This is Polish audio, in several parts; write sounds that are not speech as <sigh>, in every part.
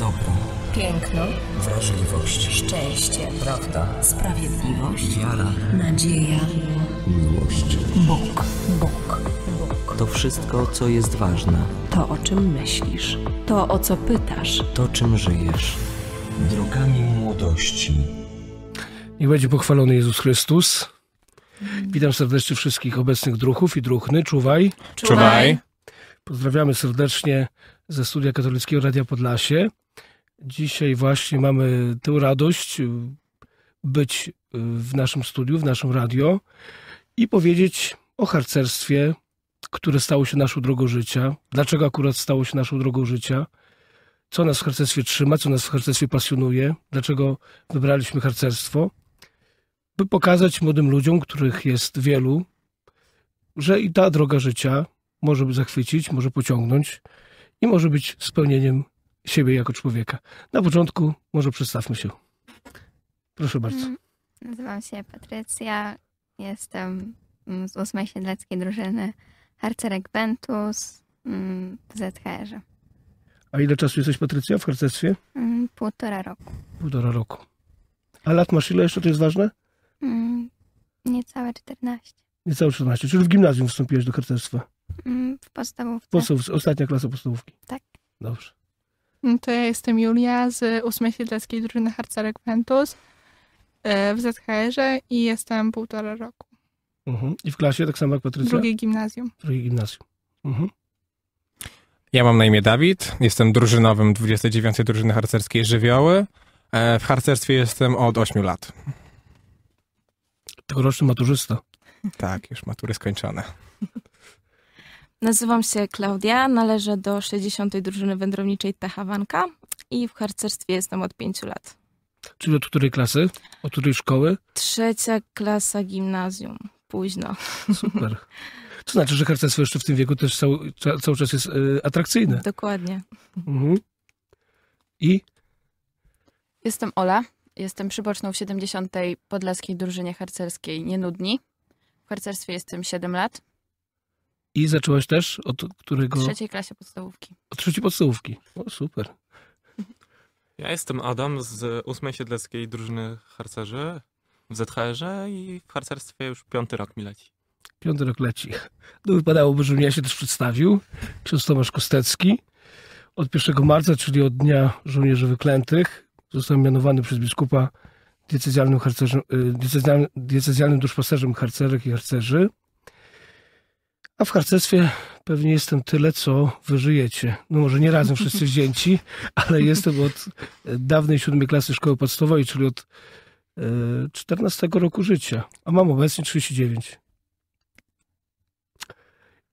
dobro, piękno, wrażliwość, szczęście, prawda, sprawiedliwość, wiara, nadzieja, miłość, Bóg, Bóg, Bóg. To wszystko, co jest ważne. To, o czym myślisz, to, o co pytasz, to, czym żyjesz. Drogami młodości. Niech będzie pochwalony Jezus Chrystus. Witam serdecznie wszystkich obecnych druhów i druhny. Czuwaj. Czuwaj. Pozdrawiamy serdecznie ze studia Katolickiego Radia Podlasie. Dzisiaj właśnie mamy tę radość y, być y, w naszym studiu, w naszym radio i powiedzieć o harcerstwie, które stało się naszą drogą życia. Dlaczego akurat stało się naszą drogą życia? Co nas w harcerstwie trzyma, co nas w harcerstwie pasjonuje? Dlaczego wybraliśmy harcerstwo? By pokazać młodym ludziom, których jest wielu, że i ta droga życia może zachwycić, może pociągnąć i może być spełnieniem siebie jako człowieka. Na początku może przedstawmy się. Proszę bardzo. Mm, nazywam się Patrycja, jestem z ósmej siedleckiej drużyny Harcerek Bentus mm, w ZHR. A ile czasu jesteś, Patrycja, w harcerstwie? Mm, półtora roku. Półtora roku. A lat masz ile jeszcze, to jest ważne? Niecałe 14. Niecałe 14, czyli w gimnazjum wstąpiłeś do harcerstwa? W podstawówce. Podstawówce, ostatnia klasa podstawówki. Tak. Dobrze. Mm, to ja jestem Julia z 8 Siedleckiej Drużyny Harcerek Ventus e, w ZHR-ze i jestem półtora roku. Mhm. I w klasie tak samo jak Patrycja? Drugie gimnazjum. Drugie gimnazjum. Mhm. Ja mam na imię Dawid, jestem drużynowym 29 Drużyny Harcerskiej Żywioły. E, w harcerstwie jestem od 8 lat. Tegoroczny maturzysta. Tak, już matury skończone. Nazywam się Klaudia, należę do 60. drużyny wędrowniczej Techawanka i w harcerstwie jestem od 5 lat. Czyli od której klasy? Od której szkoły? Trzecia klasa gimnazjum. Późno. Super. To znaczy, że harcerstwo jeszcze w tym wieku też cały, cały czas jest y, atrakcyjne. Dokładnie. Mhm. I? Jestem Ola. Jestem przyboczną w 70. Podlaskiej Drużynie Harcerskiej Nienudni. W harcerstwie jestem 7 lat. I zaczęłaś też od którego? W trzeciej klasie podstawówki. Od trzeciej podstawówki. O, super. Ja jestem Adam z ósmej siedleckiej drużyny harcerzy w ZHR-ze i w harcerstwie już piąty rok mi leci. Piąty rok leci. No wypadałoby, żebym ja się też przedstawił. Ksiądz Tomasz Kostecki. Od 1 marca, czyli od Dnia Żołnierzy Wyklętych, zostałem mianowany przez biskupa diecezjalnym, harcerzem, y, diecezjalnym, diecezjalnym duszpasterzem harcerek i harcerzy. A w harcerstwie pewnie jestem tyle, co wy żyjecie. No może nie razem wszyscy wzięci, <laughs> ale jestem od e, dawnej siódmej klasy szkoły podstawowej, czyli od 14 e, roku życia, a mam obecnie 39.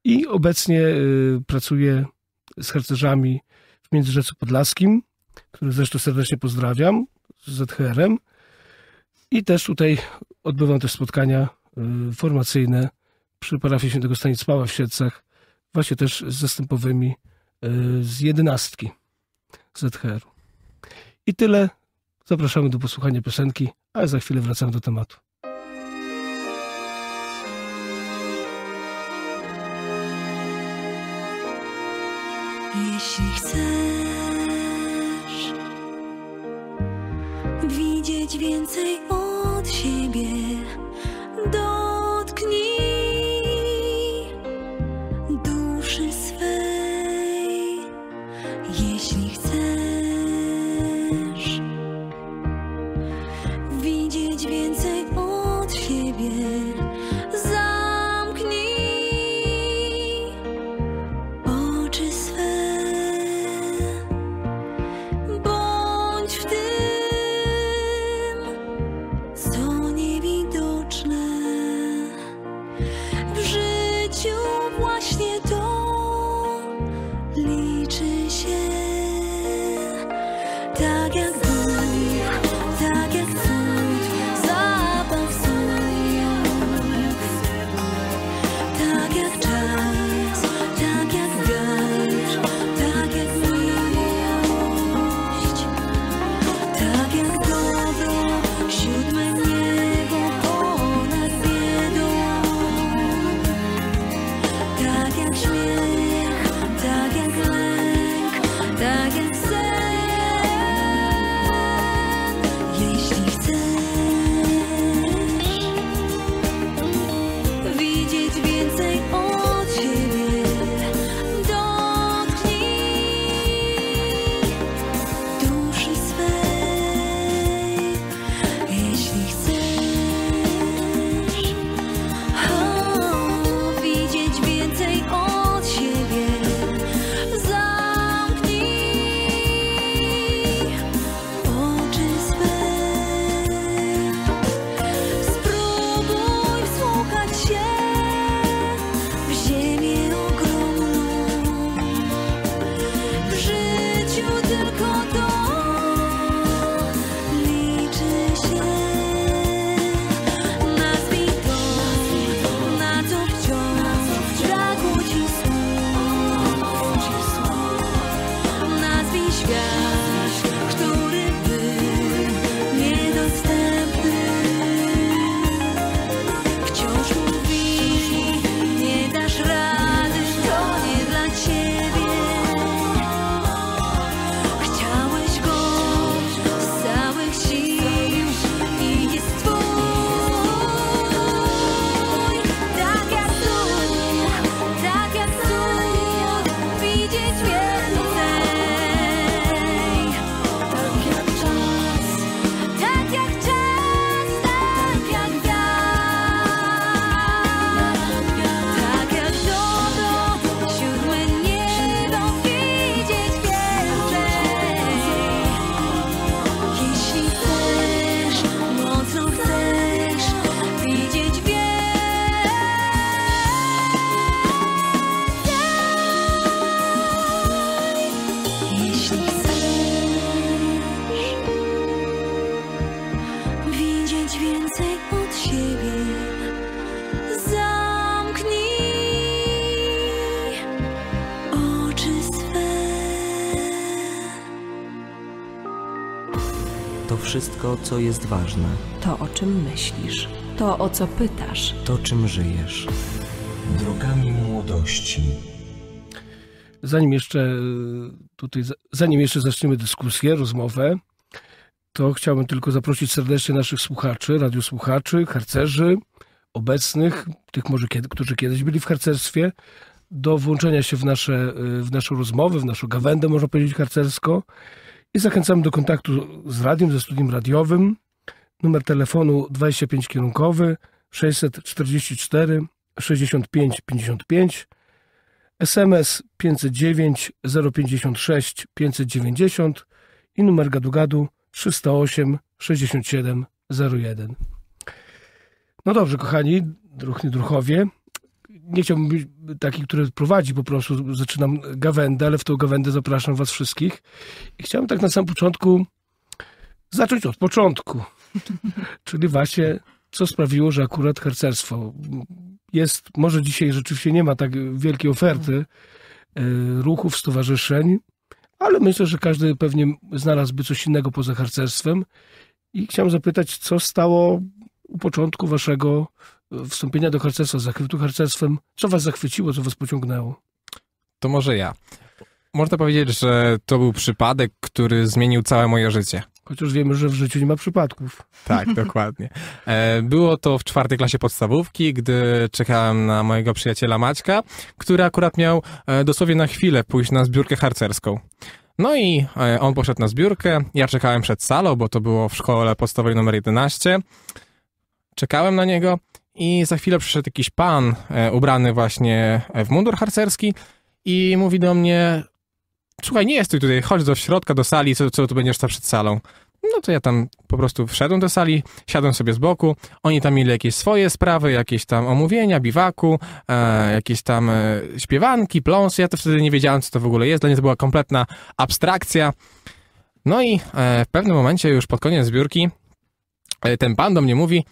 I obecnie e, pracuję z harcerzami w Międzyrzecu Podlaskim, który zresztą serdecznie pozdrawiam, z ZHR-em. I też tutaj odbywam te spotkania formacyjne przy parafii świętego Stanisława w Siedcach, właśnie też z zastępowymi e, z jedenastki ZHR-u. I tyle. Zapraszamy do posłuchania piosenki, a za chwilę wracamy do tematu. Jeśli chcesz widzieć więcej od siebie, do stuck inside. to, co jest ważne. To, o czym myślisz. To, o co pytasz. To, czym żyjesz. Drogami młodości. Zanim jeszcze y, tutaj, zanim jeszcze zaczniemy dyskusję, rozmowę, to chciałbym tylko zaprosić serdecznie naszych słuchaczy, radiosłuchaczy, harcerzy obecnych, tych może, kiedy, którzy kiedyś byli w harcerstwie, do włączenia się w, nasze, y, w naszą rozmowę, w naszą gawędę, można powiedzieć, harcersko. I zachęcamy do kontaktu z radiem, ze studiem radiowym. Numer telefonu 25 kierunkowy 644 65 55. SMS 509 056 590 i numer gadu-gadu 308 67 01. No dobrze, kochani, druhni druchowie, nie chciałbym być taki, który prowadzi po prostu, zaczynam gawędę, ale w tą gawędę zapraszam was wszystkich. I chciałem tak na samym początku zacząć od początku. <laughs> Czyli właśnie, co sprawiło, że akurat harcerstwo jest, może dzisiaj rzeczywiście nie ma tak wielkiej oferty mhm. e, ruchów, stowarzyszeń, ale myślę, że każdy pewnie znalazłby coś innego poza harcerstwem. I chciałem zapytać, co stało u początku waszego wstąpienia do harcerstwa, zachwytu harcerstwem? Co was zachwyciło, co was pociągnęło? To może ja. Można powiedzieć, że to był przypadek, który zmienił całe moje życie. Chociaż wiemy, że w życiu nie ma przypadków. Tak, <laughs> dokładnie. E, było to w czwartej klasie podstawówki, gdy czekałem na mojego przyjaciela Maćka, który akurat miał e, dosłownie na chwilę pójść na zbiórkę harcerską. No i e, on poszedł na zbiórkę, ja czekałem przed salą, bo to było w szkole podstawowej numer 11. Czekałem na niego i za chwilę przyszedł jakiś pan e, ubrany właśnie e, w mundur harcerski i mówi do mnie: Słuchaj, nie jesteś tutaj, chodź do środka, do sali, co, co tu będziesz tam przed salą. No to ja tam po prostu wszedłem do sali, siadłem sobie z boku. Oni tam mieli jakieś swoje sprawy, jakieś tam omówienia, biwaku, e, jakieś tam e, śpiewanki, pląsy. Ja to wtedy nie wiedziałem, co to w ogóle jest. Dla mnie to była kompletna abstrakcja. No i e, w pewnym momencie, już pod koniec zbiórki, e, ten pan do mnie mówi: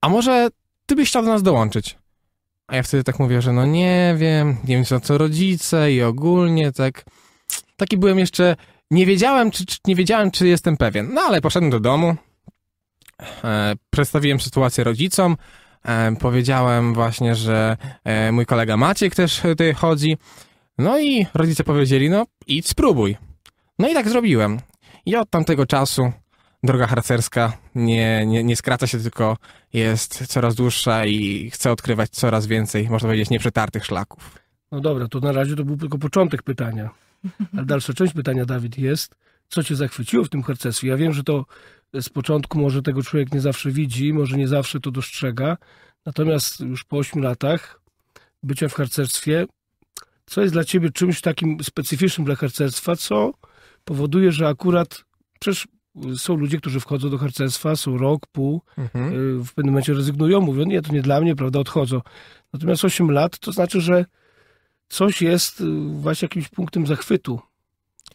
A może ty byś chciał do nas dołączyć. A ja wtedy tak mówię, że no nie wiem, nie wiem co, co rodzice i ogólnie tak. Taki byłem jeszcze, nie wiedziałem czy, czy nie wiedziałem czy jestem pewien. No ale poszedłem do domu, e, przedstawiłem sytuację rodzicom, e, powiedziałem właśnie, że e, mój kolega Maciek też tutaj chodzi. No i rodzice powiedzieli, no idź spróbuj. No i tak zrobiłem. I od tamtego czasu droga harcerska nie, nie, nie skraca się, tylko jest coraz dłuższa i chce odkrywać coraz więcej, można powiedzieć, nieprzetartych szlaków. No dobra, to na razie to był tylko początek pytania. Ale dalsza część pytania, Dawid, jest, co cię zachwyciło w tym harcerstwie? Ja wiem, że to z początku może tego człowiek nie zawsze widzi, może nie zawsze to dostrzega, natomiast już po 8 latach bycia w harcerstwie, co jest dla ciebie czymś takim specyficznym dla harcerstwa, co powoduje, że akurat przecież są ludzie, którzy wchodzą do harcerstwa, są rok, pół, mhm. Y, w pewnym momencie rezygnują, mówią, nie, to nie dla mnie, prawda, odchodzą. Natomiast 8 lat to znaczy, że coś jest y, właśnie jakimś punktem zachwytu.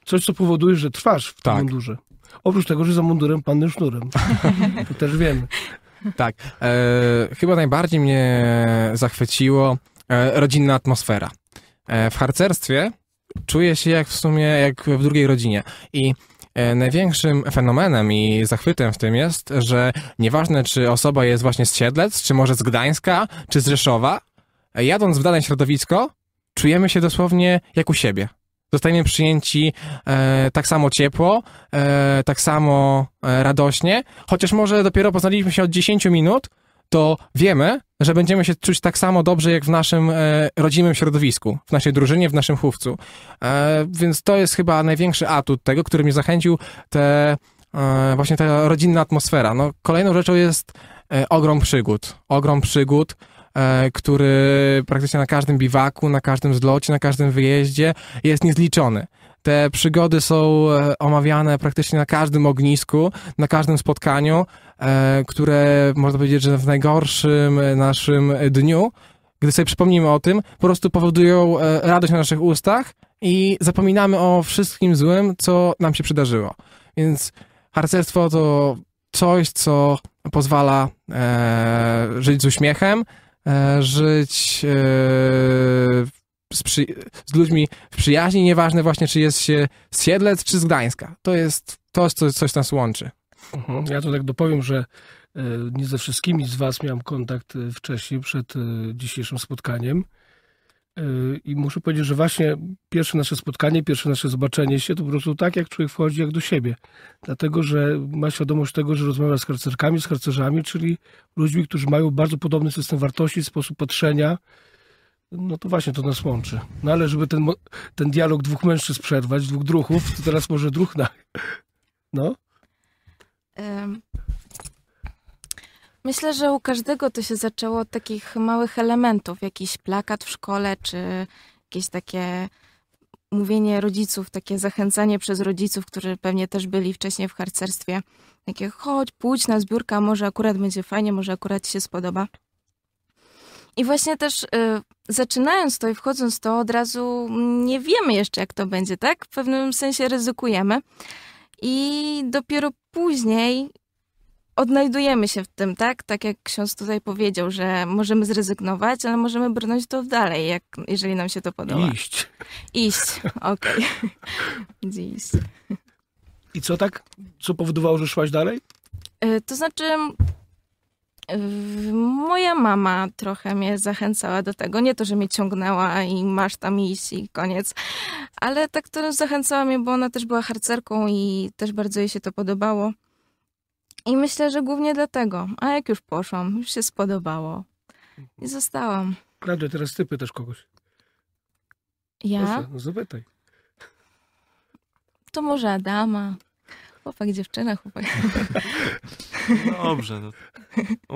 Coś, co powoduje, że trwasz w tym tak. mundurze. Oprócz tego, że za mundurem panny sznurem. <laughs> to też wiem. Tak. E, chyba najbardziej mnie zachwyciło e, rodzinna atmosfera. E, w harcerstwie czuję się jak w sumie jak w drugiej rodzinie. I E, największym fenomenem i zachwytem w tym jest, że nieważne czy osoba jest właśnie z Siedlec, czy może z Gdańska, czy z Rzeszowa, jadąc w dane środowisko, czujemy się dosłownie jak u siebie. Zostajemy przyjęci e, tak samo ciepło, e, tak samo e, radośnie, chociaż może dopiero poznaliśmy się od 10 minut, to wiemy, że będziemy się czuć tak samo dobrze jak w naszym e, rodzimym środowisku, w naszej drużynie, w naszym chówcu. E, więc to jest chyba największy atut tego, który mnie zachęcił, te, e, właśnie ta rodzinna atmosfera. No, kolejną rzeczą jest e, ogrom przygód. Ogrom przygód, e, który praktycznie na każdym biwaku, na każdym zlocie, na każdym wyjeździe jest niezliczony. Te przygody są e, omawiane praktycznie na każdym ognisku, na każdym spotkaniu. E, które można powiedzieć, że w najgorszym naszym dniu, gdy sobie przypomnimy o tym, po prostu powodują e, radość na naszych ustach i zapominamy o wszystkim złym, co nam się przydarzyło. Więc harcerstwo to coś, co pozwala e, żyć z uśmiechem, żyć z, przy, z, ludźmi w przyjaźni, nieważne właśnie, czy jest się z Siedlec, czy z Gdańska. To jest to, co, coś nas łączy. Mhm. Ja to tak dopowiem, że e, nie ze wszystkimi z Was miałem kontakt e, wcześniej, przed e, dzisiejszym spotkaniem. I muszę powiedzieć, że właśnie pierwsze nasze spotkanie, pierwsze nasze zobaczenie się to po prostu tak, jak człowiek wchodzi, jak do siebie. Dlatego, że ma świadomość tego, że rozmawia z karcerkami, z karcerzami, czyli ludźmi, którzy mają bardzo podobny system wartości, sposób patrzenia. No to właśnie to nas łączy. No ale żeby ten, ten dialog dwóch mężczyzn przerwać, dwóch druchów, to teraz może druch na... <laughs> No. Myślę, że u każdego to się zaczęło od takich małych elementów, jakiś plakat w szkole, czy jakieś takie mówienie rodziców, takie zachęcanie przez rodziców, którzy pewnie też byli wcześniej w harcerstwie, takie chodź, pójdź na zbiórka, może akurat będzie fajnie, może akurat ci się spodoba. I właśnie też y, zaczynając to i wchodząc to, od razu nie wiemy jeszcze, jak to będzie, tak? W pewnym sensie ryzykujemy, i dopiero później odnajdujemy się w tym, tak? Tak jak ksiądz tutaj powiedział, że możemy zrezygnować, ale możemy brnąć to dalej, jak, jeżeli nam się to podoba. Iść. Iść, okej. Okay. <laughs> Iść. I co tak? Co powodowało, że szłaś dalej? Y, to znaczy, Moja mama trochę mnie zachęcała do tego. Nie to, że mnie ciągnęła i masz tam iść i koniec, ale tak to zachęcała mnie, bo ona też była harcerką i też bardzo jej się to podobało. I myślę, że głównie dlatego. A jak już poszłam, już się spodobało. I zostałam. Prawda, teraz ty pytasz kogoś. Ja? Proszę, no zapytaj. To może Adama. Chłopak, dziewczyna, chłopak. <laughs> Dobrze. No.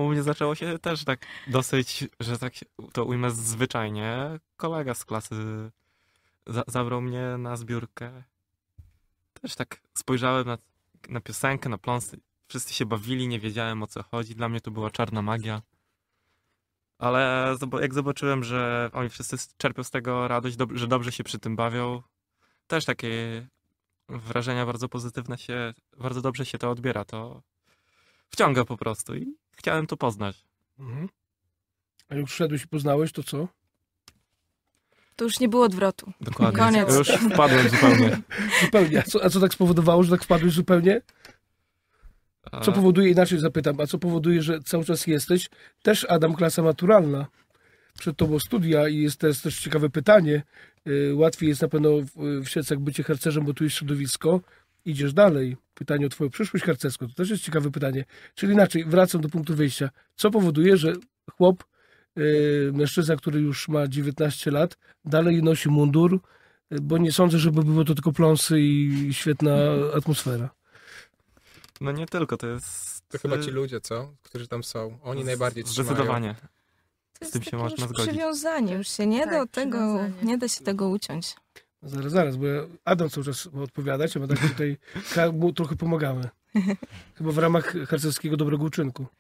U mnie zaczęło się też tak dosyć, że tak to ujmę zwyczajnie. Kolega z klasy za zabrał mnie na zbiórkę. Też tak spojrzałem na, na piosenkę, na pląsy. Wszyscy się bawili, nie wiedziałem o co chodzi. Dla mnie to była czarna magia. Ale jak zobaczyłem, że oni wszyscy czerpią z tego radość, że dobrze się przy tym bawią, też takie wrażenia bardzo pozytywne się, bardzo dobrze się to odbiera, to wciąga po prostu i chciałem to poznać. Mhm. A jak wszedłeś i poznałeś, to co? To już nie było odwrotu. Dokładnie. Koniec. Już wpadłem zupełnie. <laughs> zupełnie. A co, a co tak spowodowało, że tak wpadłeś zupełnie? Co powoduje, inaczej zapytam, a co powoduje, że cały czas jesteś? Też Adam klasa naturalna. Przed tobą studia i jest też ciekawe pytanie, Y, łatwiej jest na pewno w y, jak bycie harcerzem, bo tu jest środowisko, idziesz dalej. Pytanie o twoją przyszłość harcerską, to też jest ciekawe pytanie. Czyli inaczej, wracam do punktu wyjścia. Co powoduje, że chłop, y, mężczyzna, który już ma 19 lat, dalej nosi mundur, bo nie sądzę, żeby było to tylko pląsy i świetna atmosfera. No nie tylko, to jest... To chyba ci ludzie, co? Którzy tam są. Oni najbardziej trzymają. Zdecydowanie to z tym się można już zgodzić. przywiązanie, już się nie tak, do tego, nie da się tego uciąć. No zaraz, zaraz, bo Adam cały czas ma odpowiadać, bo tak tutaj <laughs> mu trochę pomagamy. Chyba w ramach harcerskiego dobrego uczynku. <laughs>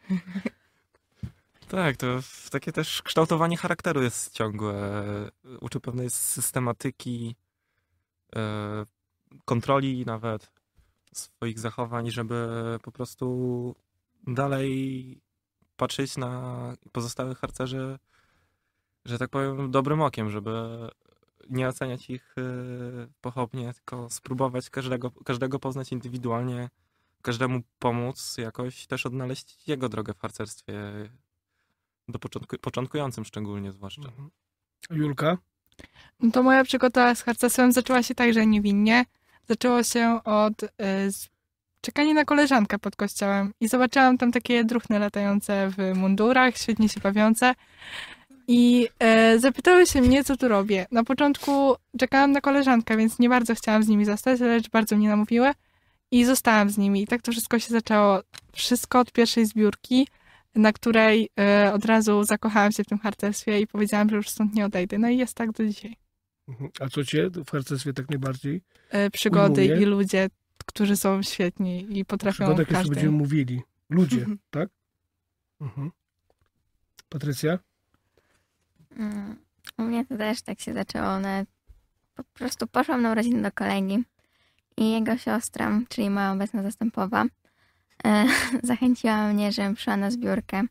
Tak, to takie też kształtowanie charakteru jest ciągłe. Uczy pewnej systematyki, e, kontroli nawet swoich zachowań, żeby po prostu dalej patrzeć na pozostałych harcerzy, że tak powiem, dobrym okiem, żeby nie oceniać ich e, pochopnie, tylko spróbować każdego, każdego poznać indywidualnie, każdemu pomóc, jakoś też odnaleźć jego drogę w harcerstwie, do początku, początkującym szczególnie zwłaszcza. Mhm. Julka? No to moja przygoda z harcerstwem zaczęła się także niewinnie. Zaczęło się od e, czekanie na koleżankę pod kościołem i zobaczyłam tam takie druhny latające w mundurach, świetnie się bawiące. I e, zapytały się mnie, co tu robię. Na początku czekałam na koleżankę, więc nie bardzo chciałam z nimi zostać, lecz bardzo mnie namówiły i zostałam z nimi. I tak to wszystko się zaczęło. Wszystko od pierwszej zbiórki, na której e, od razu zakochałam się w tym harcerstwie i powiedziałam, że już stąd nie odejdę. No i jest tak do dzisiaj. Mhm. A co cię w harcerstwie tak najbardziej? E, przygody ujmuje? i ludzie, którzy są świetni i potrafią w przygodach jeszcze będziemy mówili. Ludzie, mhm. tak? Mhm. Patrycja? Mm, u mnie to też tak się zaczęło. One po prostu poszłam na urodziny do kolegi i jego siostra, czyli moja obecna zastępowa, e, <laughs> zachęciła mnie, żebym przyszła na zbiórkę.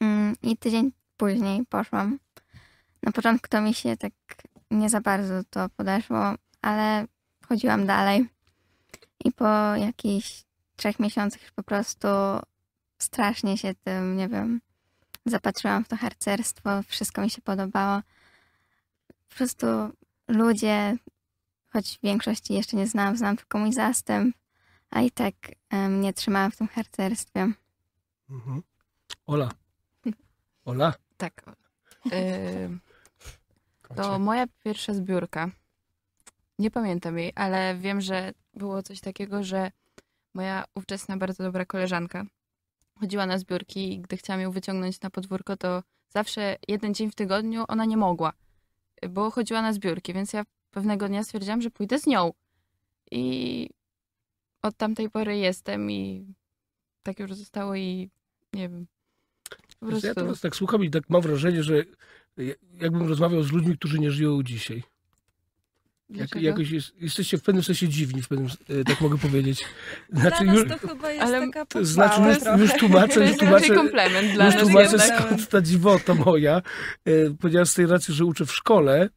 Mm, I tydzień później poszłam. Na początku to mi się tak nie za bardzo to podeszło, ale chodziłam dalej. I po jakichś trzech miesiącach już po prostu strasznie się tym, nie wiem, zapatrzyłam w to harcerstwo, wszystko mi się podobało. Po prostu ludzie, choć w większości jeszcze nie znałam, znam tylko mój zastęp, a i tak mnie trzymałam w tym harcerstwie. Mhm. Ola. <laughs> Ola? Tak. Yy, to moja pierwsza zbiórka. Nie pamiętam jej, ale wiem, że było coś takiego, że moja ówczesna bardzo dobra koleżanka chodziła na zbiórki i gdy chciałam ją wyciągnąć na podwórko, to zawsze jeden dzień w tygodniu ona nie mogła, bo chodziła na zbiórki, więc ja pewnego dnia stwierdziłam, że pójdę z nią. I od tamtej pory jestem i tak już zostało i nie wiem. Po prostu... Ja teraz tak słucham i tak mam wrażenie, że jakbym rozmawiał z ludźmi, którzy nie żyją dzisiaj. Jak, jakoś jest, jesteście w pewnym sensie dziwni, w pewnym, e, tak mogę powiedzieć. Znaczy, dla już, to chyba jest ale, taka to znaczy, już, już tłumaczę, już tłumaczę, komplement dla już tłumaczę skąd ta dziwota moja, e, ponieważ z tej racji, że uczę w szkole,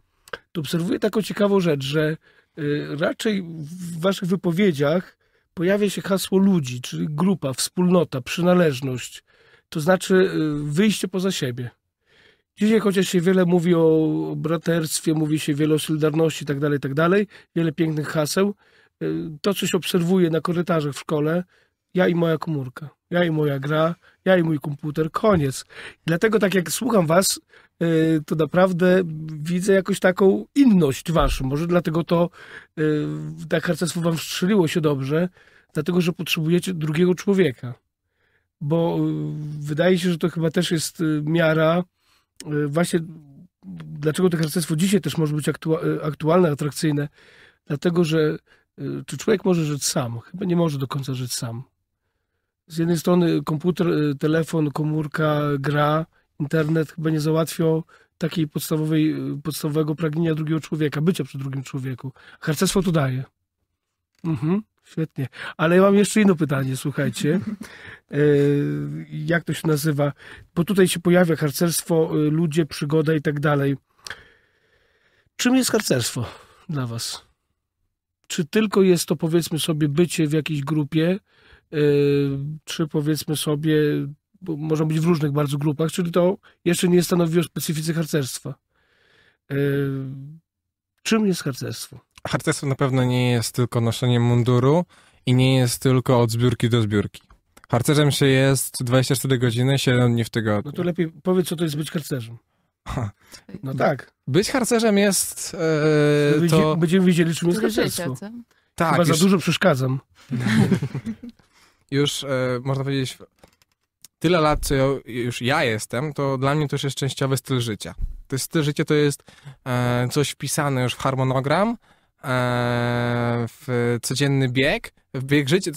to obserwuję taką ciekawą rzecz, że e, raczej w waszych wypowiedziach pojawia się hasło ludzi, czyli grupa, wspólnota, przynależność. To znaczy wyjście poza siebie. Dzisiaj chociaż się wiele mówi o braterstwie, mówi się wiele o solidarności itd., tak itd., tak wiele pięknych haseł. Y, to, coś obserwuję na korytarzach w szkole, ja i moja komórka, ja i moja gra, ja i mój komputer, koniec. Dlatego tak jak słucham was, y, to naprawdę widzę jakąś taką inność waszą. Może dlatego to tak harcerstwo wam strzeliło się dobrze, dlatego że potrzebujecie drugiego człowieka. Bo wydaje się, że to chyba też jest miara Y, właśnie dlaczego to harcerstwo dzisiaj też może być y, aktualne, atrakcyjne, dlatego że y, czy człowiek może żyć sam? Chyba nie może do końca żyć sam. Z jednej strony komputer, telefon, komórka, gra, internet chyba nie załatwią takiej podstawowej, podstawowego pragnienia drugiego człowieka, bycia przy drugim człowieku. Harcerstwo to daje. Mhm. Świetnie. Ale ja mam jeszcze inne pytanie, słuchajcie. <laughs> E, jak to się nazywa? Bo tutaj się pojawia harcerstwo, e, ludzie, przygoda i tak dalej. Czym jest harcerstwo dla was? Czy tylko jest to, powiedzmy sobie, bycie w jakiejś grupie, e, czy powiedzmy sobie, bo można być w różnych bardzo grupach, czyli to jeszcze nie stanowiło specyfice harcerstwa. Czym jest harcerstwo? harcerstwo na pewno nie jest tylko noszeniem munduru i nie jest tylko od zbiórki do zbiórki. Harcerzem się jest 24 godziny, 7 dni w tygodniu. No to lepiej powiedz, co to jest być harcerzem. Ha. No tak. Być harcerzem jest yy, to... Będziemy widzieli, czym jest harcerstwo. Życia, tak. Chyba już... za dużo przeszkadzam. <laughs> już yy, można powiedzieć, tyle lat, co ja, już ja jestem, to dla mnie to już jest częściowy styl życia. To jest, styl życia to jest e, coś wpisane już w harmonogram, E, w codzienny bieg, w bieg życia,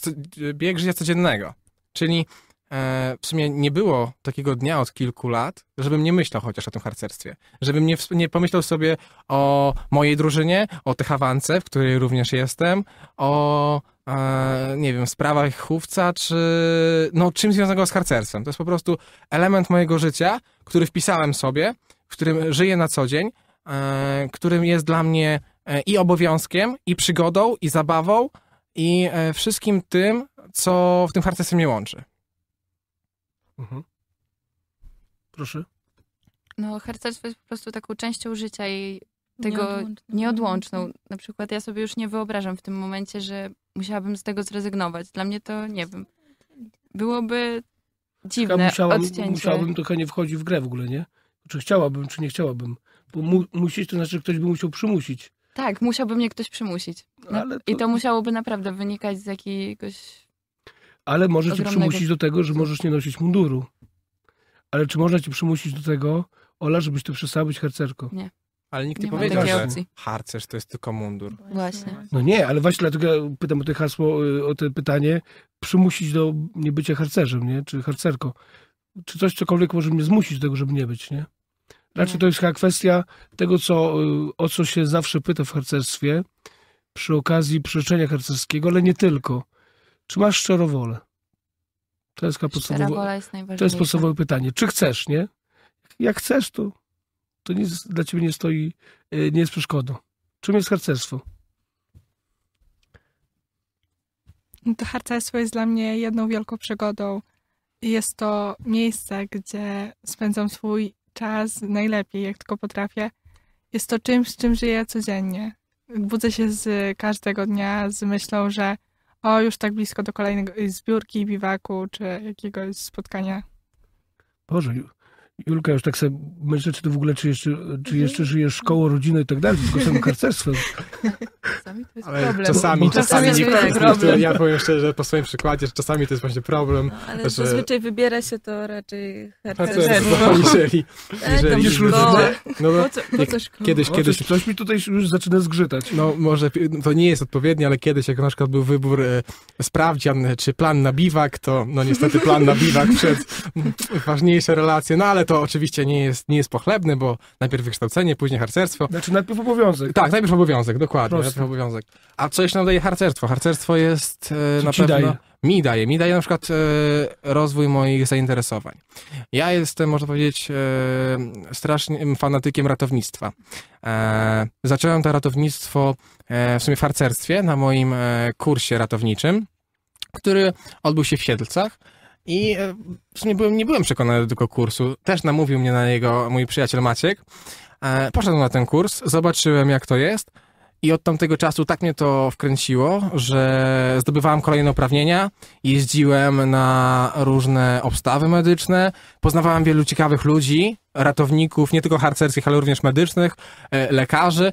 bieg życia codziennego. Czyli e, w sumie nie było takiego dnia od kilku lat, żebym nie myślał chociaż o tym harcerstwie. Żebym nie, nie pomyślał sobie o mojej drużynie, o tych awance, w której również jestem, o e, nie wiem, sprawach chówca, czy no czym związanego z harcerstwem. To jest po prostu element mojego życia, który wpisałem sobie, w którym żyję na co dzień, którym jest dla mnie E, i obowiązkiem, i przygodą, i zabawą, i e, wszystkim tym, co w tym harcerstwie mnie łączy. Mhm. Proszę. No, harcerstwo jest po prostu taką częścią życia i tego nieodłączną. nieodłączną. Na przykład ja sobie już nie wyobrażam w tym momencie, że musiałabym z tego zrezygnować. Dla mnie to, nie wiem, byłoby dziwne musiałam, odcięcie. Musiałabym, to chyba nie wchodzić w grę w ogóle, nie? Czy chciałabym, czy nie chciałabym. Bo mu, musisz, to znaczy ktoś by musiał przymusić. Tak, musiałby mnie ktoś przymusić. To... I to musiałoby naprawdę wynikać z jakiegoś. Ale może ogromnego... cię przymusić do tego, że możesz nie nosić munduru. Ale czy można cię przymusić do tego, Ola, żebyś to przestała być harcerką? Nie. Ale nikt nie, nie powiedział, że harcerz to jest tylko mundur. Właśnie. No nie, ale właśnie dlatego pytam o, te hasło, y, o to pytanie, przymusić do niebycia harcerzem, nie? Czy harcerką. Czy coś cokolwiek może mnie zmusić do tego, żeby nie być, nie? Raczej znaczy, to jest chyba kwestia tego, co, y, o co się zawsze pyta w harcerstwie, przy okazji przyrzeczenia harcerskiego, ale nie tylko. Czy masz szczerą wolę? To jest, podstawowe, jest to jest podstawowe pytanie. Czy chcesz, nie? Jak chcesz, to, to nic dla ciebie nie stoi, y, nie jest przeszkodą. Czym jest harcerstwo? No to harcerstwo jest dla mnie jedną wielką przygodą. Jest to miejsce, gdzie spędzam swój czas najlepiej, jak tylko potrafię. Jest to czymś, z czym żyję codziennie. Budzę się z każdego dnia z myślą, że o, już tak blisko do kolejnego zbiórki, biwaku czy jakiegoś spotkania. Boże, Julka, już tak sobie myślę, czy ty w ogóle, czy jeszcze, czy jeszcze żyjesz szkołą, rodziną i tak dalej, tylko samo karcerstwem. Czasami to jest ale problem. Czasami, bo, czasami, czasami nie jest problem. Ja powiem szczerze po swoim przykładzie, że czasami to jest właśnie problem. No, ale że... zazwyczaj wybiera się to raczej harcerstwo. <laughs> Jeżeli, e, jeżeli... Widzisz ludzi, no, no, kiedyś, kiedyś, o, coś, mi tutaj już zaczyna zgrzytać. No może to nie jest odpowiednie, ale kiedyś jak na przykład był wybór e, sprawdzian e, czy plan na biwak, to no niestety plan na biwak przed <laughs> ważniejsze relacje, no ale to to oczywiście nie jest, nie jest pochlebne, bo najpierw wykształcenie, później harcerstwo. Znaczy najpierw obowiązek. Tak, najpierw obowiązek, dokładnie. Najpierw obowiązek. A co jeszcze nam daje harcerstwo? Harcerstwo jest e, na pewno... Daje? Mi daje. Mi daje na przykład e, rozwój moich zainteresowań. Ja jestem, można powiedzieć, e, strasznie fanatykiem ratownictwa. E, zacząłem to ratownictwo e, w sumie w harcerstwie na moim e, kursie ratowniczym, który odbył się w Siedlcach i e, w sumie byłem, nie byłem przekonany do tego kursu. Też namówił mnie na niego mój przyjaciel Maciek. E, poszedłem na ten kurs, zobaczyłem jak to jest i od tamtego czasu tak mnie to wkręciło, że zdobywałem kolejne uprawnienia, jeździłem na różne obstawy medyczne, poznawałem wielu ciekawych ludzi, ratowników, nie tylko harcerskich, ale również medycznych, e, lekarzy,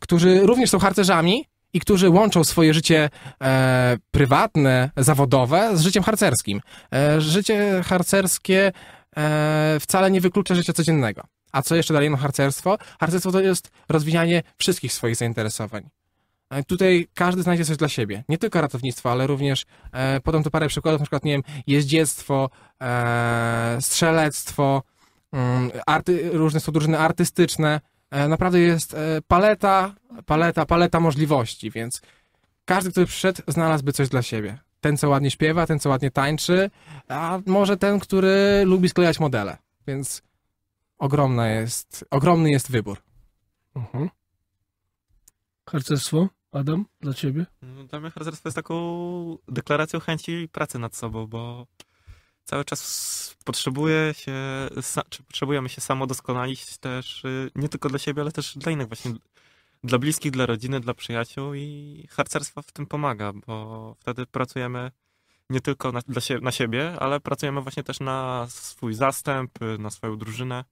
którzy również są harcerzami, i którzy łączą swoje życie e, prywatne, zawodowe z życiem harcerskim. E, życie harcerskie e, wcale nie wyklucza życia codziennego. A co jeszcze dalej ma harcerstwo? Harcerstwo to jest rozwijanie wszystkich swoich zainteresowań. E, tutaj każdy znajdzie coś dla siebie. Nie tylko ratownictwo, ale również e, podam tu parę przykładów, na przykład, nie wiem, jeździectwo, e, strzelectwo, mm, arty, różne są drużyny artystyczne, E, naprawdę jest e, paleta, paleta, paleta możliwości, więc każdy, który przyszedł, znalazłby coś dla siebie. Ten, co ładnie śpiewa, ten, co ładnie tańczy, a może ten, który lubi sklejać modele. Więc ogromna jest, ogromny jest wybór. Mhm. Harcerstwo, Adam, dla ciebie? No, dla mnie harcerstwo jest taką deklaracją chęci pracy nad sobą, bo cały czas potrzebuje się, czy potrzebujemy się samodoskonalić też y, nie tylko dla siebie, ale też dla innych właśnie, dla bliskich, dla rodziny, dla przyjaciół i harcerstwo w tym pomaga, bo wtedy pracujemy nie tylko na, sie na siebie, ale pracujemy właśnie też na swój zastęp, y, na swoją drużynę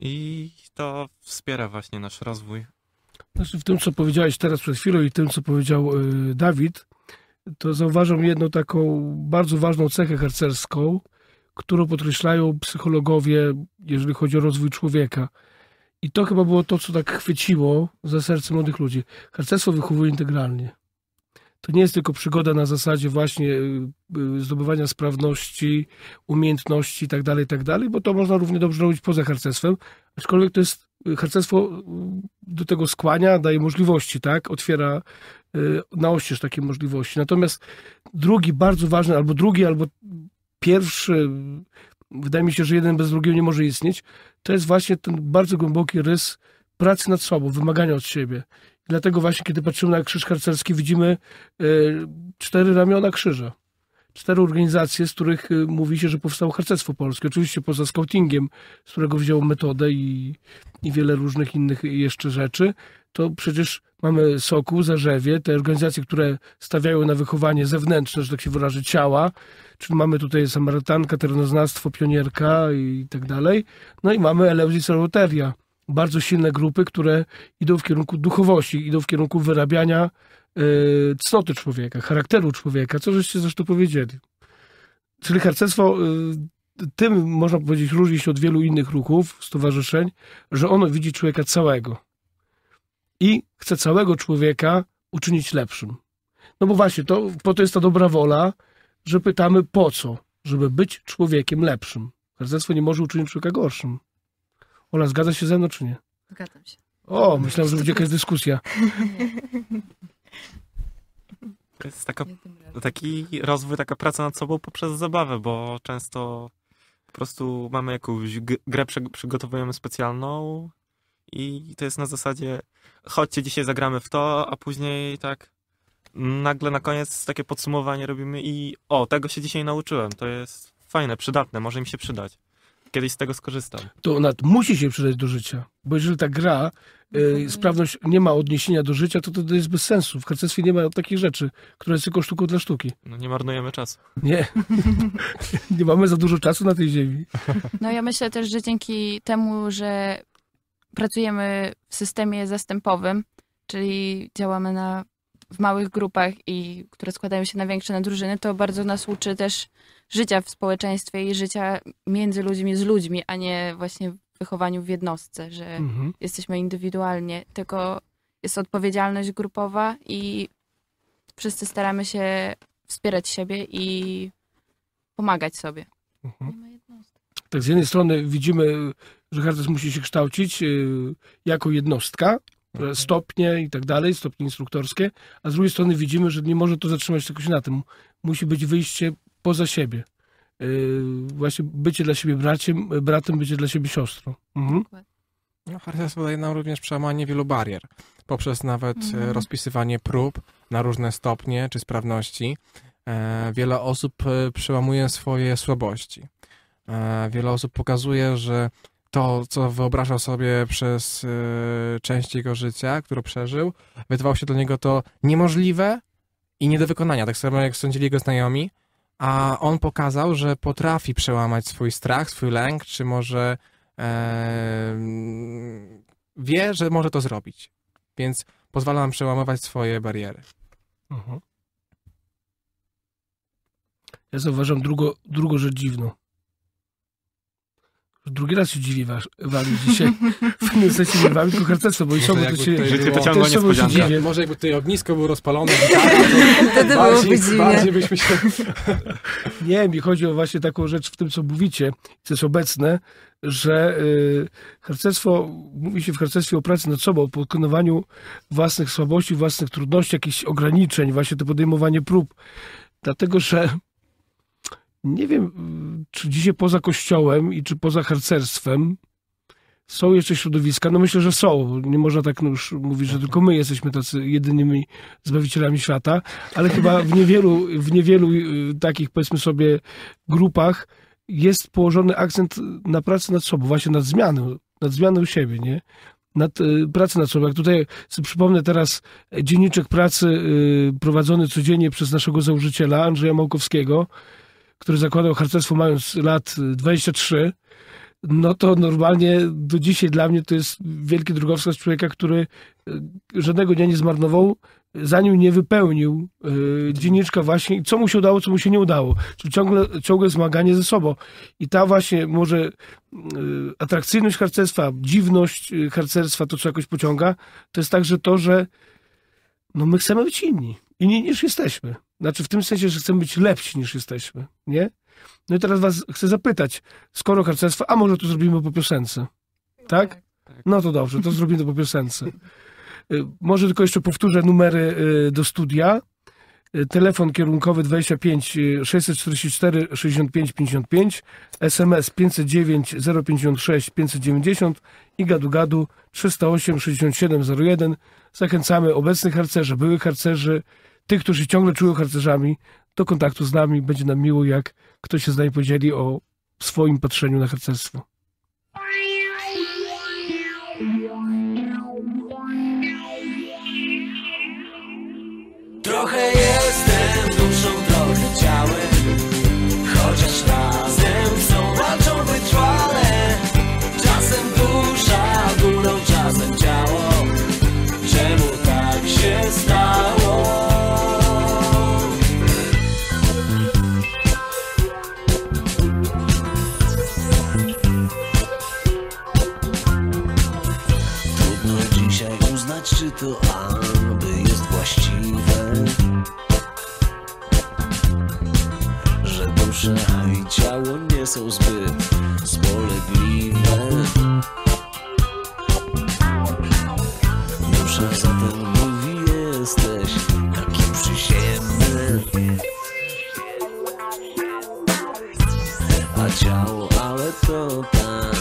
i to wspiera właśnie nasz rozwój. Znaczy w tym, co powiedziałeś teraz przed chwilą i tym, co powiedział y, Dawid, to zauważam jedną taką bardzo ważną cechę harcerską, którą podkreślają psychologowie, jeżeli chodzi o rozwój człowieka. I to chyba było to, co tak chwyciło za serce młodych ludzi. Harcerstwo wychowuje integralnie. To nie jest tylko przygoda na zasadzie właśnie y, y, zdobywania sprawności, umiejętności itd., tak itd., tak bo to można równie dobrze robić poza harcerstwem, Aczkolwiek to jest y, harcerstwo y, do tego skłania, daje możliwości, tak? Otwiera y, na oścież takie możliwości. Natomiast drugi bardzo ważny, albo drugi, albo pierwszy, wydaje mi się, że jeden bez drugiego nie może istnieć, to jest właśnie ten bardzo głęboki rys pracy nad sobą, wymagania od siebie. Dlatego właśnie, kiedy patrzymy na krzyż harcerski, widzimy cztery ramiona krzyża cztery organizacje, z których y, mówi się, że powstało harcerstwo polskie. Oczywiście poza scoutingiem, z którego wziął metodę i, i wiele różnych innych jeszcze rzeczy, to przecież mamy Soku, Zarzewie, te organizacje, które stawiają na wychowanie zewnętrzne, że tak się wyrażę, ciała, czyli mamy tutaj Samarytanka, Terenoznawstwo, Pionierka i tak dalej. No i mamy Eleusis Roteria, bardzo silne grupy, które idą w kierunku duchowości, idą w kierunku wyrabiania Y, cnoty człowieka, charakteru człowieka, co żeście zresztą powiedzieli. Czyli harcerstwo y, tym, można powiedzieć, różni się od wielu innych ruchów, stowarzyszeń, że ono widzi człowieka całego i chce całego człowieka uczynić lepszym. No bo właśnie, to, po to jest ta dobra wola, że pytamy po co? Żeby być człowiekiem lepszym. Harcerstwo nie może uczynić człowieka gorszym. Ola, zgadza się ze mną czy nie? Zgadzam się. O, myślałem, że będzie jakaś dyskusja. <laughs> To jest taka, taki rozwój, taka praca nad sobą poprzez zabawę, bo często po prostu mamy jakąś grę, przygotowujemy specjalną i to jest na zasadzie chodźcie, dzisiaj zagramy w to, a później tak nagle na koniec takie podsumowanie robimy i o, tego się dzisiaj nauczyłem. To jest fajne, przydatne, może im się przydać. Kiedyś z tego skorzystam. To nawet musi się przydać do życia, bo jeżeli ta gra E, sprawność nie ma odniesienia do życia, to to jest bez sensu. W harcerstwie nie ma takich rzeczy, które jest tylko sztuką dla sztuki. No nie marnujemy czasu. Nie. <laughs> nie mamy za dużo czasu na tej ziemi. No ja myślę też, że dzięki temu, że pracujemy w systemie zastępowym, czyli działamy na, w małych grupach i które składają się na większe na drużyny, to bardzo nas uczy też życia w społeczeństwie i życia między ludźmi z ludźmi, a nie właśnie wychowaniu w jednostce, że mhm. jesteśmy indywidualnie, tylko jest odpowiedzialność grupowa i wszyscy staramy się wspierać siebie i pomagać sobie. Mhm. Tak z jednej strony widzimy, że każdy musi się kształcić y, jako jednostka, mhm. stopnie i tak dalej, stopnie instruktorskie, a z drugiej strony widzimy, że nie może to zatrzymać tylko się na tym. Musi być wyjście poza siebie. Y, właśnie bycie dla siebie braciem, bratem, bycie dla siebie siostrą. Mhm. No, charyzmas daje nam również przełamanie wielu barier, poprzez nawet e, mhm. rozpisywanie prób na różne stopnie czy sprawności. E, wiele osób e, przełamuje swoje słabości. Wiele osób pokazuje, że to, co wyobrażał sobie przez część jego życia, którą przeżył, wydawało się dla niego to niemożliwe i nie do wykonania. Tak samo jak sądzili jego znajomi, a on pokazał, że potrafi przełamać swój strach, swój lęk, czy może e, wie, że może to zrobić. Więc pozwala nam przełamywać swoje bariery. Mhm. Ja zauważam drugą, drugą rzecz dziwną. Drugi raz się dziwi wami dzisiaj. <laughs> W tym sensie nie wami, tylko harcerstwo, bo i sobą to się... Życie to ciągle niespodzianka. może jakby tutaj ognisko było rozpalone. <laughs> Tak, Wtedy byłoby bardziej byśmy się... <laughs> nie, mi chodzi o właśnie taką rzecz w tym, co mówicie, co jest obecne, że y, harcerstwo, mówi się w harcestwie o pracy nad sobą, o pokonywaniu własnych słabości, własnych trudności, jakichś ograniczeń, właśnie to podejmowanie prób. Dlatego, że nie wiem, czy dzisiaj poza kościołem i czy poza harcerstwem są jeszcze środowiska, no myślę, że są. Nie można tak już mówić, że tylko my jesteśmy tacy jedynymi zbawicielami świata, ale chyba w niewielu, w niewielu y, takich, powiedzmy sobie, grupach jest położony akcent na pracę nad sobą, właśnie nad zmianą, nad zmianą siebie, nie? Nad y, pracy pracę nad sobą. Jak tutaj przypomnę teraz dzienniczek pracy y, prowadzony codziennie przez naszego założyciela Andrzeja Małkowskiego, który zakładał harcerstwo mając lat 23, no to normalnie do dzisiaj dla mnie to jest wielki drogowskaz człowieka, który e, żadnego dnia nie zmarnował, zanim nie wypełnił e, dzienniczka właśnie, co mu się udało, co mu się nie udało. Czyli ciągle, ciągle zmaganie ze sobą. I ta właśnie może e, atrakcyjność harcerstwa, dziwność harcerstwa, to co jakoś pociąga, to jest także to, że no my chcemy być inni. Inni niż jesteśmy. Znaczy w tym sensie, że chcemy być lepsi niż jesteśmy, nie? No i teraz was chcę zapytać, skoro harcerstwo, a może to zrobimy po piosence, tak? tak, tak. No to dobrze, to zrobimy to po piosence. Y, może tylko jeszcze powtórzę numery y, do studia. Y, telefon kierunkowy 25 644 65 55, SMS 509 056 590 i gadu gadu 308 67 01. Zachęcamy obecnych harcerzy, byłych harcerzy, tych, którzy ciągle czują harcerzami, do kontaktu z nami. Będzie nam miło, jak ktoś się z nami podzieli o swoim patrzeniu na harcerstwo. Trochę jestem duszą, trochę ciałem, chociaż razem są to aby jest właściwe Że dusza i ciało nie są zbyt spolegliwe Dusza zatem mówi jesteś taki przyziemny A ciało ale to tak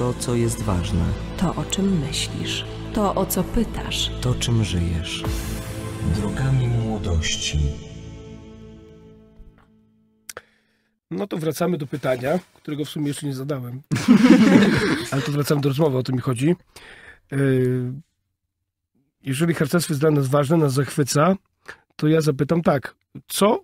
wszystko, co jest ważne. To, o czym myślisz, to, o co pytasz, to, czym żyjesz. Drogami młodości. No to wracamy do pytania, którego w sumie jeszcze nie zadałem. <laughs> Ale to wracamy do rozmowy, o to mi chodzi. Y, jeżeli harcerstwo jest dla nas ważne, nas zachwyca, to ja zapytam tak, co,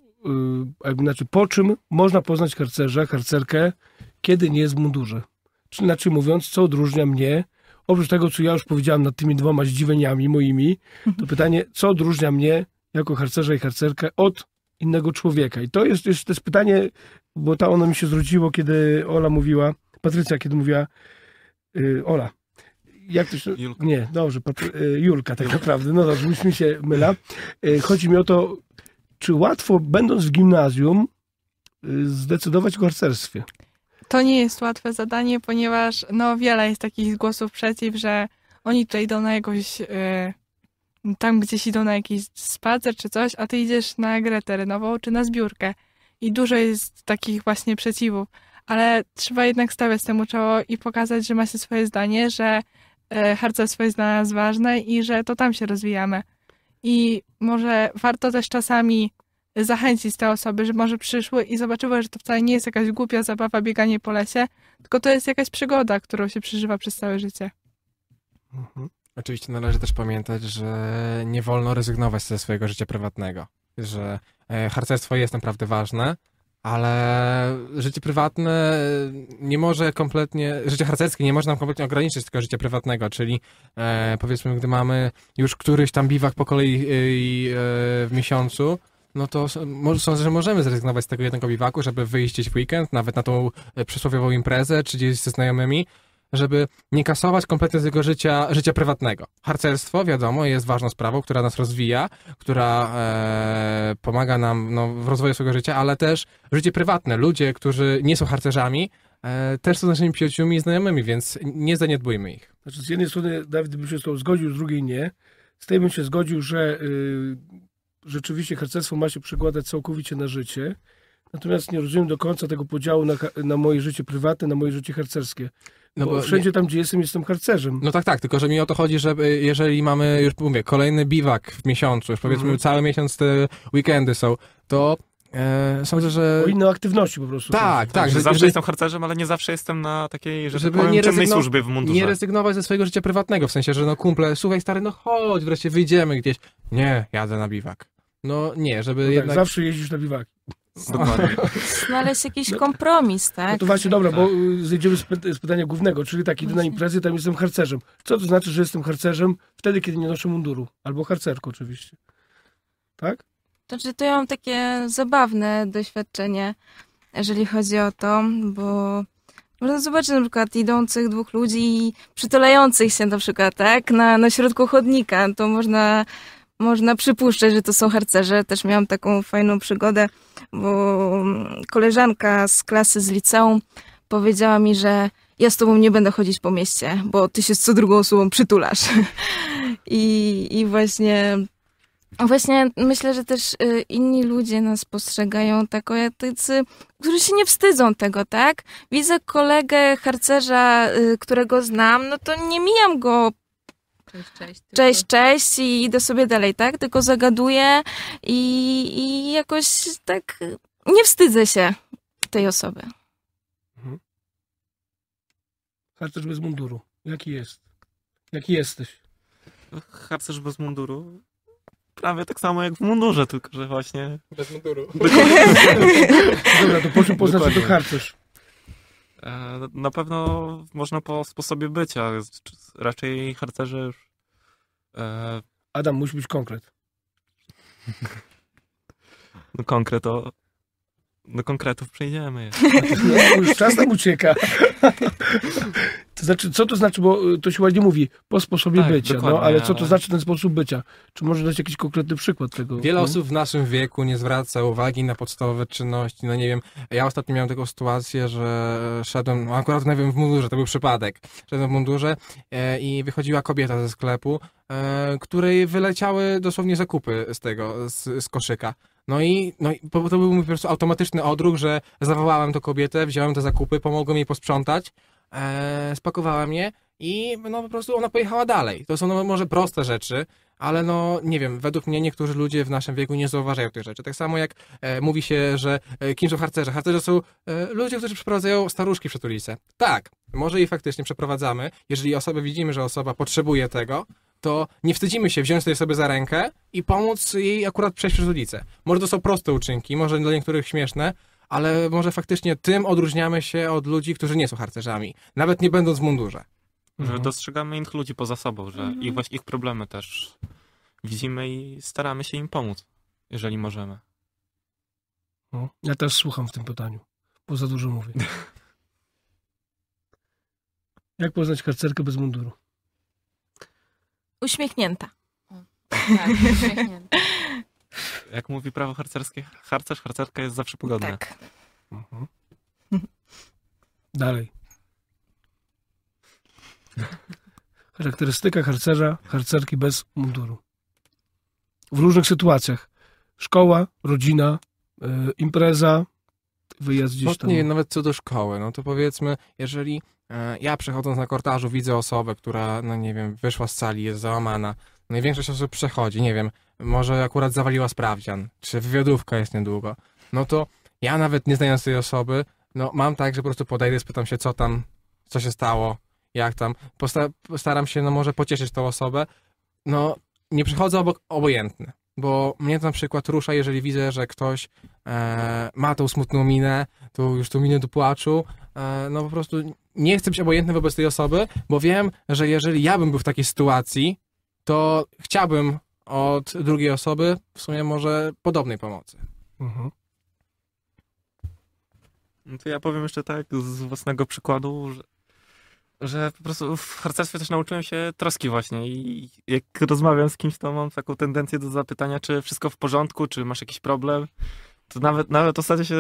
y, znaczy po czym można poznać harcerza, harcerkę, kiedy nie jest w mundurze? czy inaczej mówiąc, co odróżnia mnie, oprócz tego, co ja już powiedziałam nad tymi dwoma zdziwieniami moimi, to mhm. pytanie, co odróżnia mnie jako harcerza i harcerkę od innego człowieka? I to jest, jest, to jest pytanie, bo ta ono mi się zwróciło, kiedy Ola mówiła, Patrycja, kiedy mówiła, yy, Ola, jak to się... Julka. Nie, dobrze, y, Julka tak naprawdę, no dobrze, już mi się myla. Y, chodzi mi o to, czy łatwo, będąc w gimnazjum, y, zdecydować o harcerstwie? To nie jest łatwe zadanie, ponieważ no, wiele jest takich głosów przeciw, że oni tutaj idą na jakąś. Yy, tam gdzieś idą na jakiś spacer czy coś, a ty idziesz na grę terenową czy na zbiórkę. I dużo jest takich właśnie przeciwów, ale trzeba jednak stawiać temu czoło i pokazać, że ma się swoje zdanie, że yy, e, harcerstwo jest dla nas ważne i że to tam się rozwijamy. I może warto też czasami zachęcić te osoby, że może przyszły i zobaczyły, że to wcale nie jest jakaś głupia zabawa bieganie po lesie, tylko to jest jakaś przygoda, którą się przeżywa przez całe życie. Mhm. Oczywiście należy też pamiętać, że nie wolno rezygnować ze swojego życia prywatnego, że e, harcerstwo jest naprawdę ważne, ale życie prywatne nie może kompletnie, życie harcerskie nie może nam kompletnie ograniczyć tego życia prywatnego, czyli e, powiedzmy, gdy mamy już któryś tam biwak po kolei e, e, w miesiącu, no to sądzę, że możemy zrezygnować z tego jednego biwaku, żeby wyjść gdzieś w weekend, nawet na tą e, przysłowiową imprezę, czy gdzieś ze znajomymi, żeby nie kasować kompletnie jego życia, życia prywatnego. Harcerstwo, wiadomo, jest ważną sprawą, która nas rozwija, która e, pomaga nam no, w rozwoju swojego życia, ale też życie prywatne. Ludzie, którzy nie są harcerzami, e, też są naszymi przyjaciółmi i znajomymi, więc nie zaniedbujmy ich. Znaczy, z jednej strony Dawid by się z tą zgodził, z drugiej nie. Z tej bym się zgodził, że y, rzeczywiście harcerstwo ma się przekładać całkowicie na życie. Natomiast nie rozumiem do końca tego podziału na, na moje życie prywatne, na moje życie harcerskie. No bo, bo wszędzie nie. tam, gdzie jestem, jestem harcerzem. No tak, tak, tylko że mi o to chodzi, że y, jeżeli mamy, już mówię, kolejny biwak w miesiącu, już powiedzmy mhm. cały miesiąc te weekendy są, to e, sądzę, że... O inne aktywności po prostu. Tak, tak. tak że, że zawsze jestem harcerzem, ale nie zawsze jestem na takiej, że tak żeby powiem, nie rezygno... służby w mundurze. Nie rezygnować ze swojego życia prywatnego, w sensie, że no kumple, słuchaj stary, no chodź, wreszcie wyjdziemy gdzieś. Nie, jadę na biwak. No nie, żeby no tak, jednak... Zawsze jeździsz na biwaki. <laughs> <laughs> Znaleźć jakiś kompromis, tak? No to właśnie, dobra, bo tak. y, zejdziemy z, pytania głównego, czyli tak, idę na imprezę, tam jestem harcerzem. Co to znaczy, że jestem harcerzem wtedy, kiedy nie noszę munduru? Albo harcerką oczywiście. Tak? znaczy, to ja mam takie zabawne doświadczenie, jeżeli chodzi o to, bo można zobaczyć na przykład idących dwóch ludzi przytulających się na przykład, tak? Na, na środku chodnika. To można można przypuszczać, że to są harcerze. Też miałam taką fajną przygodę, bo koleżanka z klasy z liceum powiedziała mi, że ja z tobą nie będę chodzić po mieście, bo ty się z co drugą osobą przytulasz. <laughs> I, i właśnie Właśnie myślę, że też y, inni ludzie nas postrzegają tak tacy, którzy się nie wstydzą tego, tak? Widzę kolegę harcerza, y, którego znam, no to nie mijam go Cześć, cześć. Cześć, i idę sobie dalej, tak? Tylko zagaduję i, i jakoś tak nie wstydzę się tej osoby. Mhm. Harcerz bez munduru. Jaki jest? Jaki jesteś? No, harcerz bez munduru prawie tak samo jak w mundurze, tylko że właśnie... Bez munduru. <laughs> Dobra, to proszę poznać, co to harcerz? E, na pewno można po sposobie bycia. Raczej harcerze już E, Adam, musi być konkret. No konkret o, do konkretów przejdziemy. <laughs> No, już czas nam ucieka. To znaczy, co to znaczy, bo y, to się ładnie mówi, po sposobie tak, bycia, no, ale co to znaczy ten sposób bycia? Czy może dać jakiś konkretny przykład tego? Wiele no? osób w naszym wieku nie zwraca uwagi na podstawowe czynności, no nie wiem, ja ostatnio miałem taką sytuację, że szedłem, no akurat nie wiem, w mundurze, to był przypadek, szedłem w mundurze e, i wychodziła kobieta ze sklepu, e, której wyleciały dosłownie zakupy z tego, z, z koszyka. No i, no i to był mój po prostu automatyczny odruch, że zawołałem tą kobietę, wziąłem te zakupy, pomogłem jej posprzątać, e, spakowałem je i no po prostu ona pojechała dalej. To są no, może proste rzeczy, ale no nie wiem, według mnie niektórzy ludzie w naszym wieku nie zauważają tych rzeczy. Tak samo jak e, mówi się, że e, kim są harcerze? Harcerze są e, ludzie, którzy przeprowadzają staruszki przez ulicę. Tak, może i faktycznie przeprowadzamy, jeżeli osobę widzimy, że osoba potrzebuje tego, to nie wstydzimy się wziąć tej osoby za rękę i pomóc jej akurat przejść przez ulicę. Może to są proste uczynki, może dla niektórych śmieszne, ale może faktycznie tym odróżniamy się od ludzi, którzy nie są harcerzami, nawet nie będąc w mundurze. Że mhm. dostrzegamy innych ludzi poza sobą, że mhm. ich, właśnie ich problemy też widzimy i staramy się im pomóc, jeżeli możemy. No, ja też słucham w tym pytaniu, bo za dużo mówię. <laughs> Jak poznać harcerkę bez munduru? Uśmiechnięta. tak, uśmiechnięta. <laughs> Jak mówi prawo harcerskie, harcerz, harcerka jest zawsze pogodna. Tak. Mhm. Dalej. Charakterystyka harcerza, harcerki bez munduru. W różnych sytuacjach. Szkoła, rodzina, y, impreza, wyjazd gdzieś tam. No, nie, nawet co do szkoły, no to powiedzmy, jeżeli e, ja przechodząc na kortażu widzę osobę, która, no nie wiem, wyszła z sali, jest załamana, no i większość osób przechodzi, nie wiem, może akurat zawaliła sprawdzian, czy wywiadówka jest niedługo, no to ja nawet nie znając tej osoby, no mam tak, że po prostu podejdę, spytam się, co tam, co się stało, jak tam, Posta staram się, no może pocieszyć tą osobę, no nie przychodzę obok obojętny, bo mnie to na przykład rusza, jeżeli widzę, że ktoś e, ma tą smutną minę, to już tą minę do płaczu, e, no po prostu nie chcę być obojętny wobec tej osoby, bo wiem, że jeżeli ja bym był w takiej sytuacji, to chciałbym od drugiej osoby w sumie może podobnej pomocy. Mhm. No to ja powiem jeszcze tak z własnego przykładu, że, że po prostu w harcerstwie też nauczyłem się troski właśnie i jak rozmawiam z kimś, to mam taką tendencję do zapytania, czy wszystko w porządku, czy masz jakiś problem. To nawet, nawet ostatnio się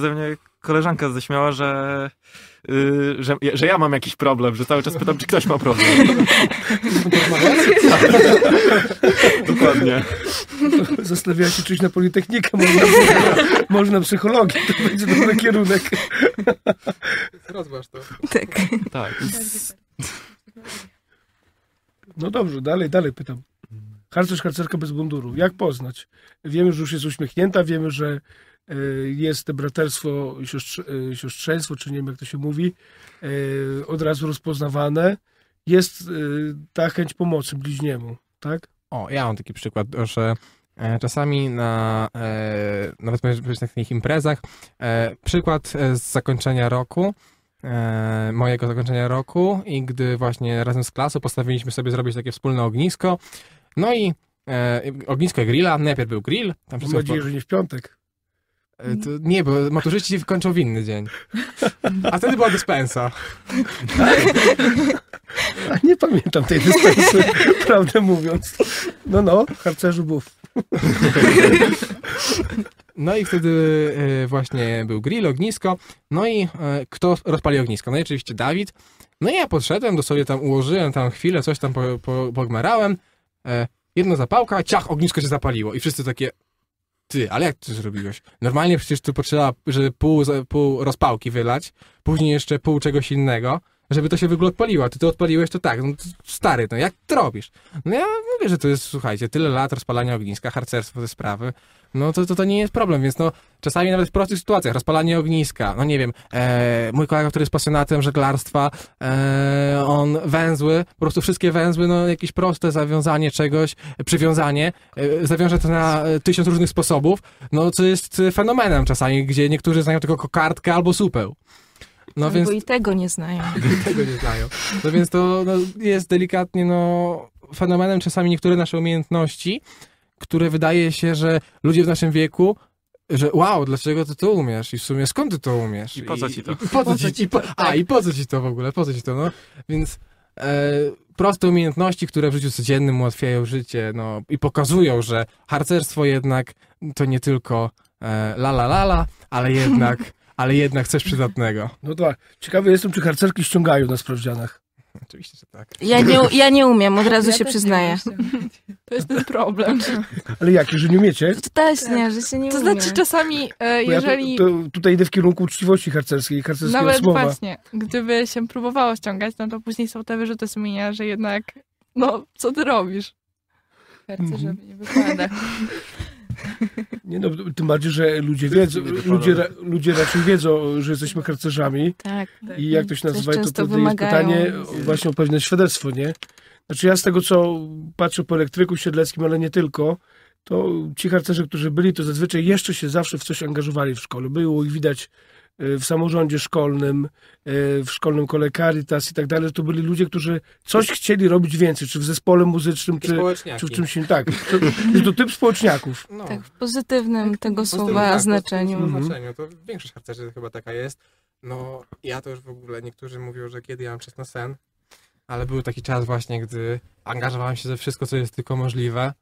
ze mnie koleżanka ześmiała, że, yy, że, że ja mam jakiś problem, że cały czas pytam, czy ktoś ma problem. <laughs> Dokładnie. Zastanawiałem się, czyś na Politechnikę, może, może na psychologię, to będzie dobry kierunek. Rozważ to. Tak. tak. No dobrze, dalej, dalej pytam harcerz, harcerka bez munduru. Jak poznać? Wiemy, że już jest uśmiechnięta, wiemy, że e, jest braterstwo, siostrze, siostrzeństwo, czy nie wiem jak to się mówi, e, od razu rozpoznawane. Jest e, ta chęć pomocy bliźniemu, tak? O, ja mam taki przykład, że Czasami na, nawet możesz na takich imprezach. przykład z zakończenia roku, mojego zakończenia roku i gdy właśnie razem z klasą postawiliśmy sobie zrobić takie wspólne ognisko, no i e, ognisko grilla, najpierw był grill. Tam Mam nadzieję, że nie w piątek. E, to, nie, bo maturzyści kończą w inny dzień. A wtedy była dyspensa. <laughs> A nie pamiętam tej dyspensy, <laughs> prawdę mówiąc. No, no, harcerzu buf. <laughs> No i wtedy e, właśnie był grill, ognisko. No i e, kto rozpali ognisko? No i oczywiście Dawid. No i ja podszedłem, do sobie tam ułożyłem tam chwilę, coś tam po, po, pogmerałem e, jedna zapałka, ciach, ognisko się zapaliło i wszyscy takie, ty, ale jak ty zrobiłeś? Normalnie przecież tu potrzeba, żeby pół, pół rozpałki wylać, później jeszcze pół czegoś innego, żeby to się w ogóle odpaliło. A ty to odpaliłeś, to tak, no stary, no jak to robisz? No ja mówię, że to jest, słuchajcie, tyle lat rozpalania ogniska, harcerstwo, te sprawy, no to, to, to nie jest problem, więc no czasami nawet w prostych sytuacjach, rozpalanie ogniska, no nie wiem, e, mój kolega, który jest pasjonatem żeglarstwa, e, on węzły, po prostu wszystkie węzły, no jakieś proste zawiązanie czegoś, przywiązanie, e, zawiąże to na e, tysiąc różnych sposobów, no co jest fenomenem czasami, gdzie niektórzy znają tylko kokardkę albo supeł. No Albo więc... i tego nie znają. <laughs> I tego nie znają. No więc to no, jest delikatnie no, fenomenem czasami niektóre nasze umiejętności, które wydaje się, że ludzie w naszym wieku że wow, dlaczego ty to umiesz? I w sumie skąd ty to umiesz? I po co ci to? I, i, po co ci, po, a, tak. i po co ci to w ogóle? Po co ci to? No, więc e, proste umiejętności, które w życiu codziennym ułatwiają życie no, i pokazują, że harcerstwo jednak to nie tylko e, la la la la, ale jednak <laughs> ale jednak coś przydatnego. No tak. Ciekawy jestem, czy harcerki ściągają na sprawdzianach. <laughs> Oczywiście, że tak. Ja nie, ja nie umiem, od razu ja się przyznaję. To jest ten problem. Ale jaki, że nie umiecie? To też nie, tak. że się nie To znaczy czasami, jeżeli... Ja to, to, tutaj idę w kierunku uczciwości harcerskiej, harcerskiego Nawet słowa. właśnie, gdyby się próbowało ściągać, no to później są te wyrzuty sumienia, że jednak, no, co ty robisz? Harcerze mm -hmm. nie wypada. <laughs> Nie no, tym bardziej, że ludzie wiedzą, ludzie, ludzie raczej wiedzą, że jesteśmy harcerzami. Tak. tak. I jak ktoś nazywa, to wtedy jest pytanie właśnie o pewne świadectwo, nie? Znaczy ja z tego, co patrzę po elektryku siedleckim, ale nie tylko, to ci harcerze, którzy byli, to zazwyczaj jeszcze się zawsze w coś angażowali w szkole. Było ich widać Y, w samorządzie szkolnym, y, w szkolnym kole Caritas i tak dalej, to byli ludzie, którzy coś chcieli robić więcej, czy w zespole muzycznym, czy, czy, w czymś innym. Tak, to, to typ społeczniaków. No. Tak, w pozytywnym tak, tego pozytywnym, słowa tak, znaczeniu. Mhm. znaczeniu. To większość harcerzy chyba taka jest. No, ja to już w ogóle, niektórzy mówią, że kiedy ja mam czas na sen, ale był taki czas właśnie, gdy angażowałem się ze wszystko, co jest tylko możliwe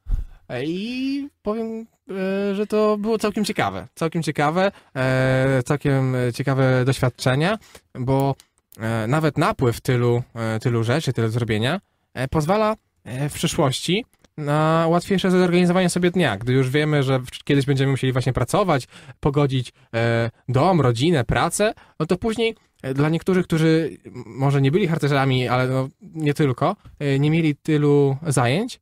E, I powiem, e, że to było całkiem ciekawe. Całkiem ciekawe, e, całkiem ciekawe doświadczenia, bo nawet napływ tylu, tylu rzeczy, tyle zrobienia pozwala w przyszłości na łatwiejsze zorganizowanie sobie dnia, gdy już wiemy, że kiedyś będziemy musieli właśnie pracować, pogodzić dom, rodzinę, pracę, no to później dla niektórych, którzy może nie byli harcerzami, ale no nie tylko, nie mieli tylu zajęć,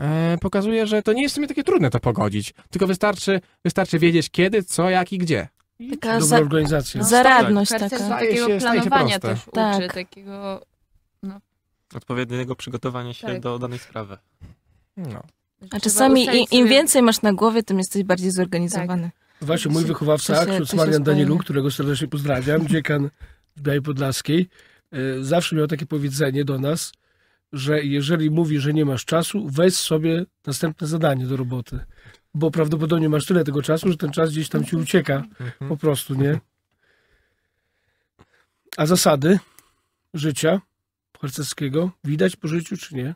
E, pokazuje, że to nie jest w sumie takie trudne to pogodzić, tylko wystarczy, wystarczy wiedzieć kiedy, co, jak i gdzie. Taka Dobra organizacja. No, tak. zaradność tak, taka. Takiego się, planowania też uczy, tak. takiego... No. Odpowiedniego przygotowania się tak. do danej sprawy. No. A czasami im, im więcej masz na głowie, tym jesteś bardziej zorganizowany. Tak. Właśnie mój wychowawca, ksiądz Marian Danielu, którego serdecznie pozdrawiam, dziekan Białej Podlaskiej, e, zawsze miał takie powiedzenie do nas – że jeżeli mówi, że nie masz czasu, weź sobie następne zadanie do roboty. Bo prawdopodobnie masz tyle tego czasu, że ten czas gdzieś tam ci ucieka. Mhm. Po prostu, nie? A zasady życia harcerskiego widać po życiu, czy nie?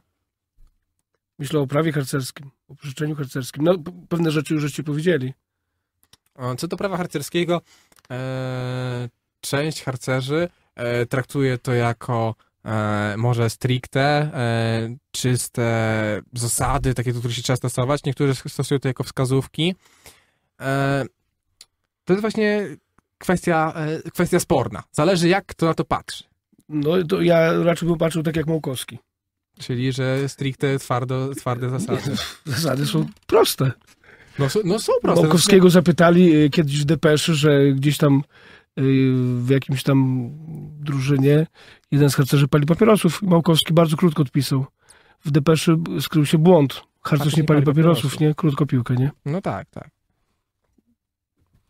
Myślę o prawie harcerskim, o pożyczeniu harcerskim. No, pewne rzeczy już ci powiedzieli. Co do prawa harcerskiego, e, część harcerzy e, traktuje to jako E, może stricte, e, czyste zasady, takie, do których się trzeba stosować. Niektórzy stosują to jako wskazówki. E, to jest właśnie kwestia, kwestia sporna. Zależy, jak kto na to patrzy. No to ja raczej bym patrzył tak jak Małkowski. Czyli, że stricte twardo, twarde zasady. zasady są proste. No, no są proste. Małkowskiego zapytali kiedyś w depeszy, że gdzieś tam Y, w jakimś tam drużynie jeden z harcerzy pali papierosów. Małkowski bardzo krótko odpisał. W depeszy skrył się błąd. Harcerz nie pali papierosów, nie? Krótko piłkę, nie? No tak, tak.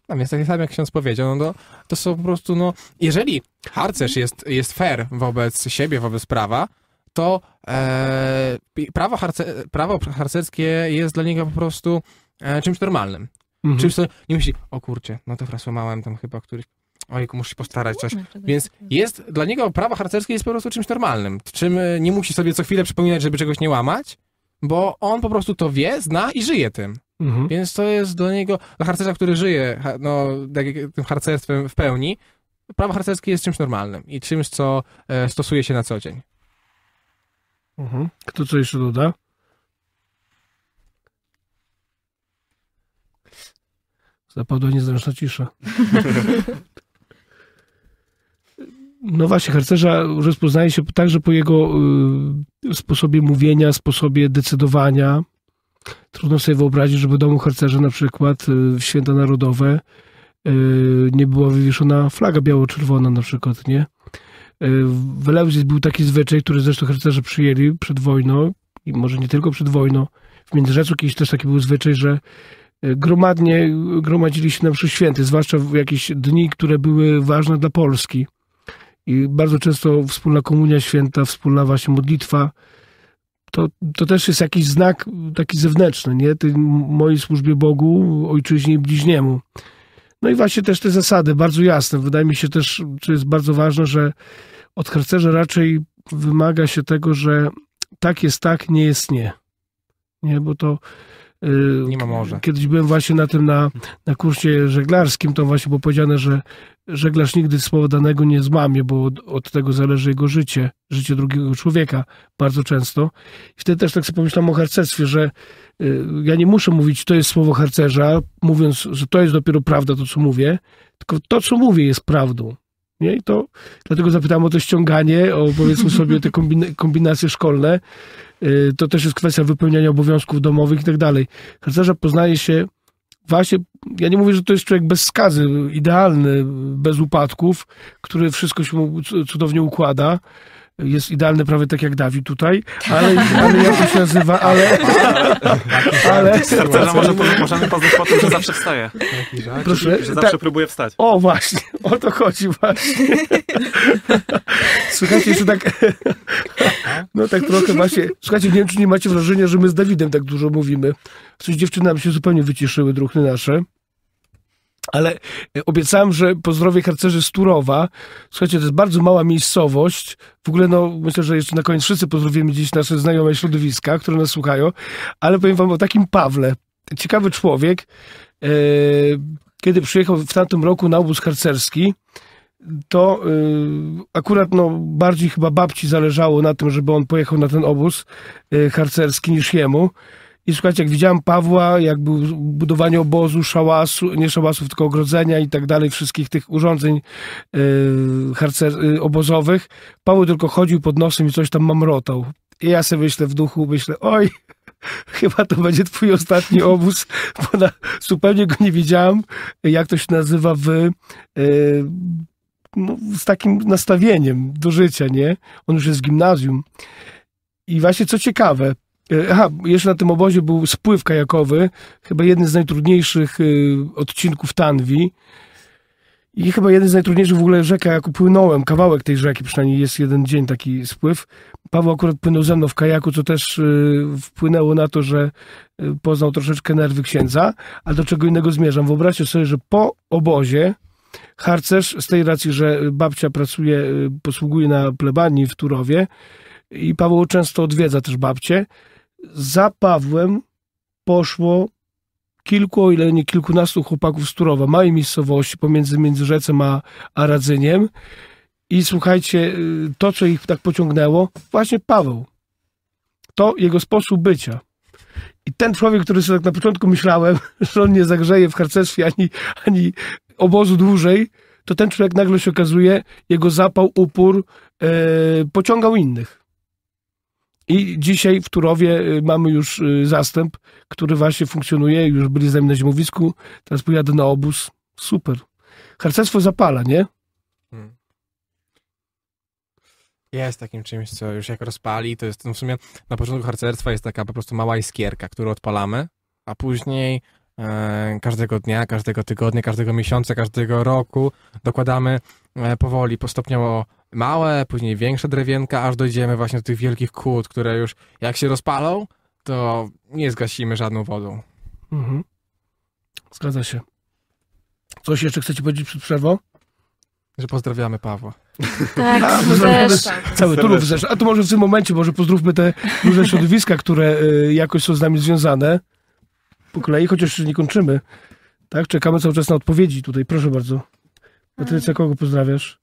No więc tak samo jak ksiądz powiedział, no to, to są po prostu, no, jeżeli harcerz jest, jest fair wobec siebie, wobec prawa, to e, prawo, harce, prawo harcerskie jest dla niego po prostu e, czymś normalnym. Mhm. Czymś, co nie myśli, o kurczę, no to teraz tam chyba któryś ojku, muszę się postarać coś. Więc jest, dla niego prawo harcerskie jest po prostu czymś normalnym, czym e, nie musi sobie co chwilę przypominać, żeby czegoś nie łamać, bo on po prostu to wie, zna i żyje tym. Mhm. Więc to jest dla niego, dla harcerza, który żyje no, tak tym harcerstwem w pełni, prawo harcerskie jest czymś normalnym i czymś, co e, stosuje się na co dzień. Mhm. Kto co jeszcze doda? Zapadła niezręczna cisza. <laughs> No właśnie, harcerza rozpoznaje się także po jego y, sposobie mówienia, sposobie decydowania. Trudno sobie wyobrazić, żeby domu harcerza na przykład y, w święta narodowe y, nie była wywieszona flaga biało-czerwona na przykład, nie? Y, w Lełzis był taki zwyczaj, który zresztą harcerze przyjęli przed wojną i może nie tylko przed wojną. W Międzyrzecu kiedyś też taki był zwyczaj, że y, gromadnie gromadzili się na przyświęty, zwłaszcza w jakieś dni, które były ważne dla Polski i bardzo często wspólna komunia święta, wspólna właśnie modlitwa, to, to też jest jakiś znak taki zewnętrzny, nie? Tej mojej służbie Bogu, ojczyźnie i bliźniemu. No i właśnie też te zasady, bardzo jasne. Wydaje mi się też, co jest bardzo ważne, że od harcerza raczej wymaga się tego, że tak jest tak, nie jest nie. Nie, bo to nie ma morza. Kiedyś byłem właśnie na tym, na, na kursie żeglarskim, to właśnie było powiedziane, że żeglarz nigdy słowa danego nie zmamie, bo od, od, tego zależy jego życie, życie drugiego człowieka bardzo często. I wtedy też tak sobie pomyślałem o harcerstwie, że y, ja nie muszę mówić, to jest słowo harcerza, mówiąc, że to jest dopiero prawda, to co mówię, tylko to, co mówię, jest prawdą. Nie? I to dlatego zapytałem o to ściąganie, o powiedzmy sobie te kombina kombinacje szkolne, Y, to też jest kwestia wypełniania obowiązków domowych i tak dalej. Harcerza poznaje się właśnie, ja nie mówię, że to jest człowiek bez skazy, idealny, bez upadków, który wszystko się mu cudownie układa, jest idealny prawie tak jak Dawid tutaj, ale, ale jak to się nazywa, ale... ale Starcerza może możemy poznać po tym, że zawsze wstaje. Proszę? Że zawsze tak. próbuje wstać. O właśnie, o to chodzi właśnie. Słuchajcie, jeszcze tak... No tak trochę właśnie... Słuchajcie, nie wiem, czy nie macie wrażenia, że my z Dawidem tak dużo mówimy. Coś dziewczyny nam się zupełnie wyciszyły, druchny nasze. Ale e, obiecałem, że pozdrowię harcerzy z Turowa. Słuchajcie, to jest bardzo mała miejscowość. W ogóle, no, myślę, że jeszcze na koniec wszyscy pozdrowimy dziś nasze znajome środowiska, które nas słuchają. Ale powiem wam o takim Pawle. Ciekawy człowiek. E, kiedy przyjechał w tamtym roku na obóz harcerski, to e, akurat, no, bardziej chyba babci zależało na tym, żeby on pojechał na ten obóz harcerski niż jemu. I słuchajcie, jak widziałem Pawła, jak był budowanie obozu, szałasu, nie szałasów, tylko ogrodzenia i tak dalej, wszystkich tych urządzeń yy, harcer, yy, obozowych, Paweł tylko chodził pod nosem i coś tam mamrotał. I ja sobie myślę w duchu, myślę, oj, <laughs> chyba to będzie twój ostatni obóz, <laughs> bo na, zupełnie go nie widziałem, jak to się nazywa w... Yy, no, z takim nastawieniem do życia, nie? On już jest z gimnazjum. I właśnie co ciekawe, E, aha, jeszcze na tym obozie był spływ kajakowy, chyba jeden z najtrudniejszych e, odcinków Tanwi. I chyba jeden z najtrudniejszych w ogóle rzeka, jak płynąłem, kawałek tej rzeki, przynajmniej jest jeden dzień taki spływ. Paweł akurat płynął ze mną w kajaku, co też e, wpłynęło na to, że poznał troszeczkę nerwy księdza, ale do czego innego zmierzam. Wyobraźcie sobie, że po obozie harcerz, z tej racji, że babcia pracuje, posługuje na plebanii w Turowie i Paweł często odwiedza też babcie, za Pawłem poszło kilku, o ile nie kilkunastu chłopaków z Turowa, małej miejscowości pomiędzy Międzyrzecem a, a Radzyniem. I słuchajcie, y, to, co ich tak pociągnęło, właśnie Paweł. To jego sposób bycia. I ten człowiek, który sobie tak na początku myślałem, <laughs> że on nie zagrzeje w harcerstwie ani, ani obozu dłużej, to ten człowiek nagle się okazuje, jego zapał, upór yy, pociągał innych. I dzisiaj w Turowie y, mamy już y, zastęp, który właśnie funkcjonuje, już byli z nami na zimowisku, teraz pojadę na obóz. Super. Harcerstwo zapala, nie? Hmm. Jest takim czymś, co już jak rozpali, to jest no w sumie na początku harcerstwa jest taka po prostu mała iskierka, którą odpalamy, a później e, każdego dnia, każdego tygodnia, każdego miesiąca, każdego roku dokładamy e, powoli, postopniowo małe, później większe drewienka, aż dojdziemy właśnie do tych wielkich kłód, które już jak się rozpalą, to nie zgasimy żadną wodą. Mhm. Zgadza się. Coś jeszcze chcecie powiedzieć przed przerwą? Że pozdrawiamy Pawła. Tak, A, tak. Cały Turów Zresztą. A to może w tym momencie, może pozdrówmy te duże środowiska, które y, jakoś są z nami związane po kolei, chociaż nie kończymy. Tak, czekamy cały czas na odpowiedzi tutaj. Proszę bardzo. Patrycja, kogo pozdrawiasz?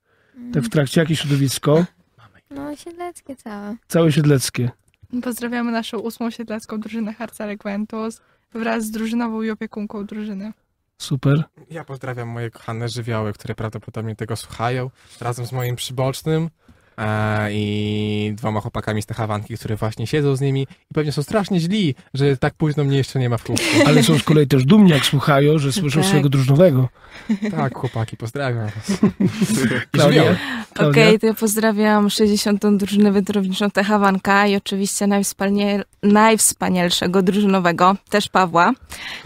Tak w trakcie, jakie środowisko? No, siedleckie całe. Całe siedleckie. Pozdrawiamy naszą ósmą siedlecką drużynę Harca Requentus wraz z drużynową i opiekunką drużyny. Super. Ja pozdrawiam moje kochane żywioły, które prawdopodobnie tego słuchają, razem z moim przybocznym. E, i dwoma chłopakami z Techawanki, które właśnie siedzą z nimi i pewnie są strasznie źli, że tak późno mnie jeszcze nie ma w klubie. <laughs> Ale są z kolei też dumni, jak słuchają, że słyszą tak. swojego drużnowego. Tak, chłopaki, pozdrawiam was. <laughs> Okej, okay, to ja pozdrawiam 60. drużynę wędrowniczą Techawanka i oczywiście najwspanial, najwspanialszego drużynowego, też Pawła,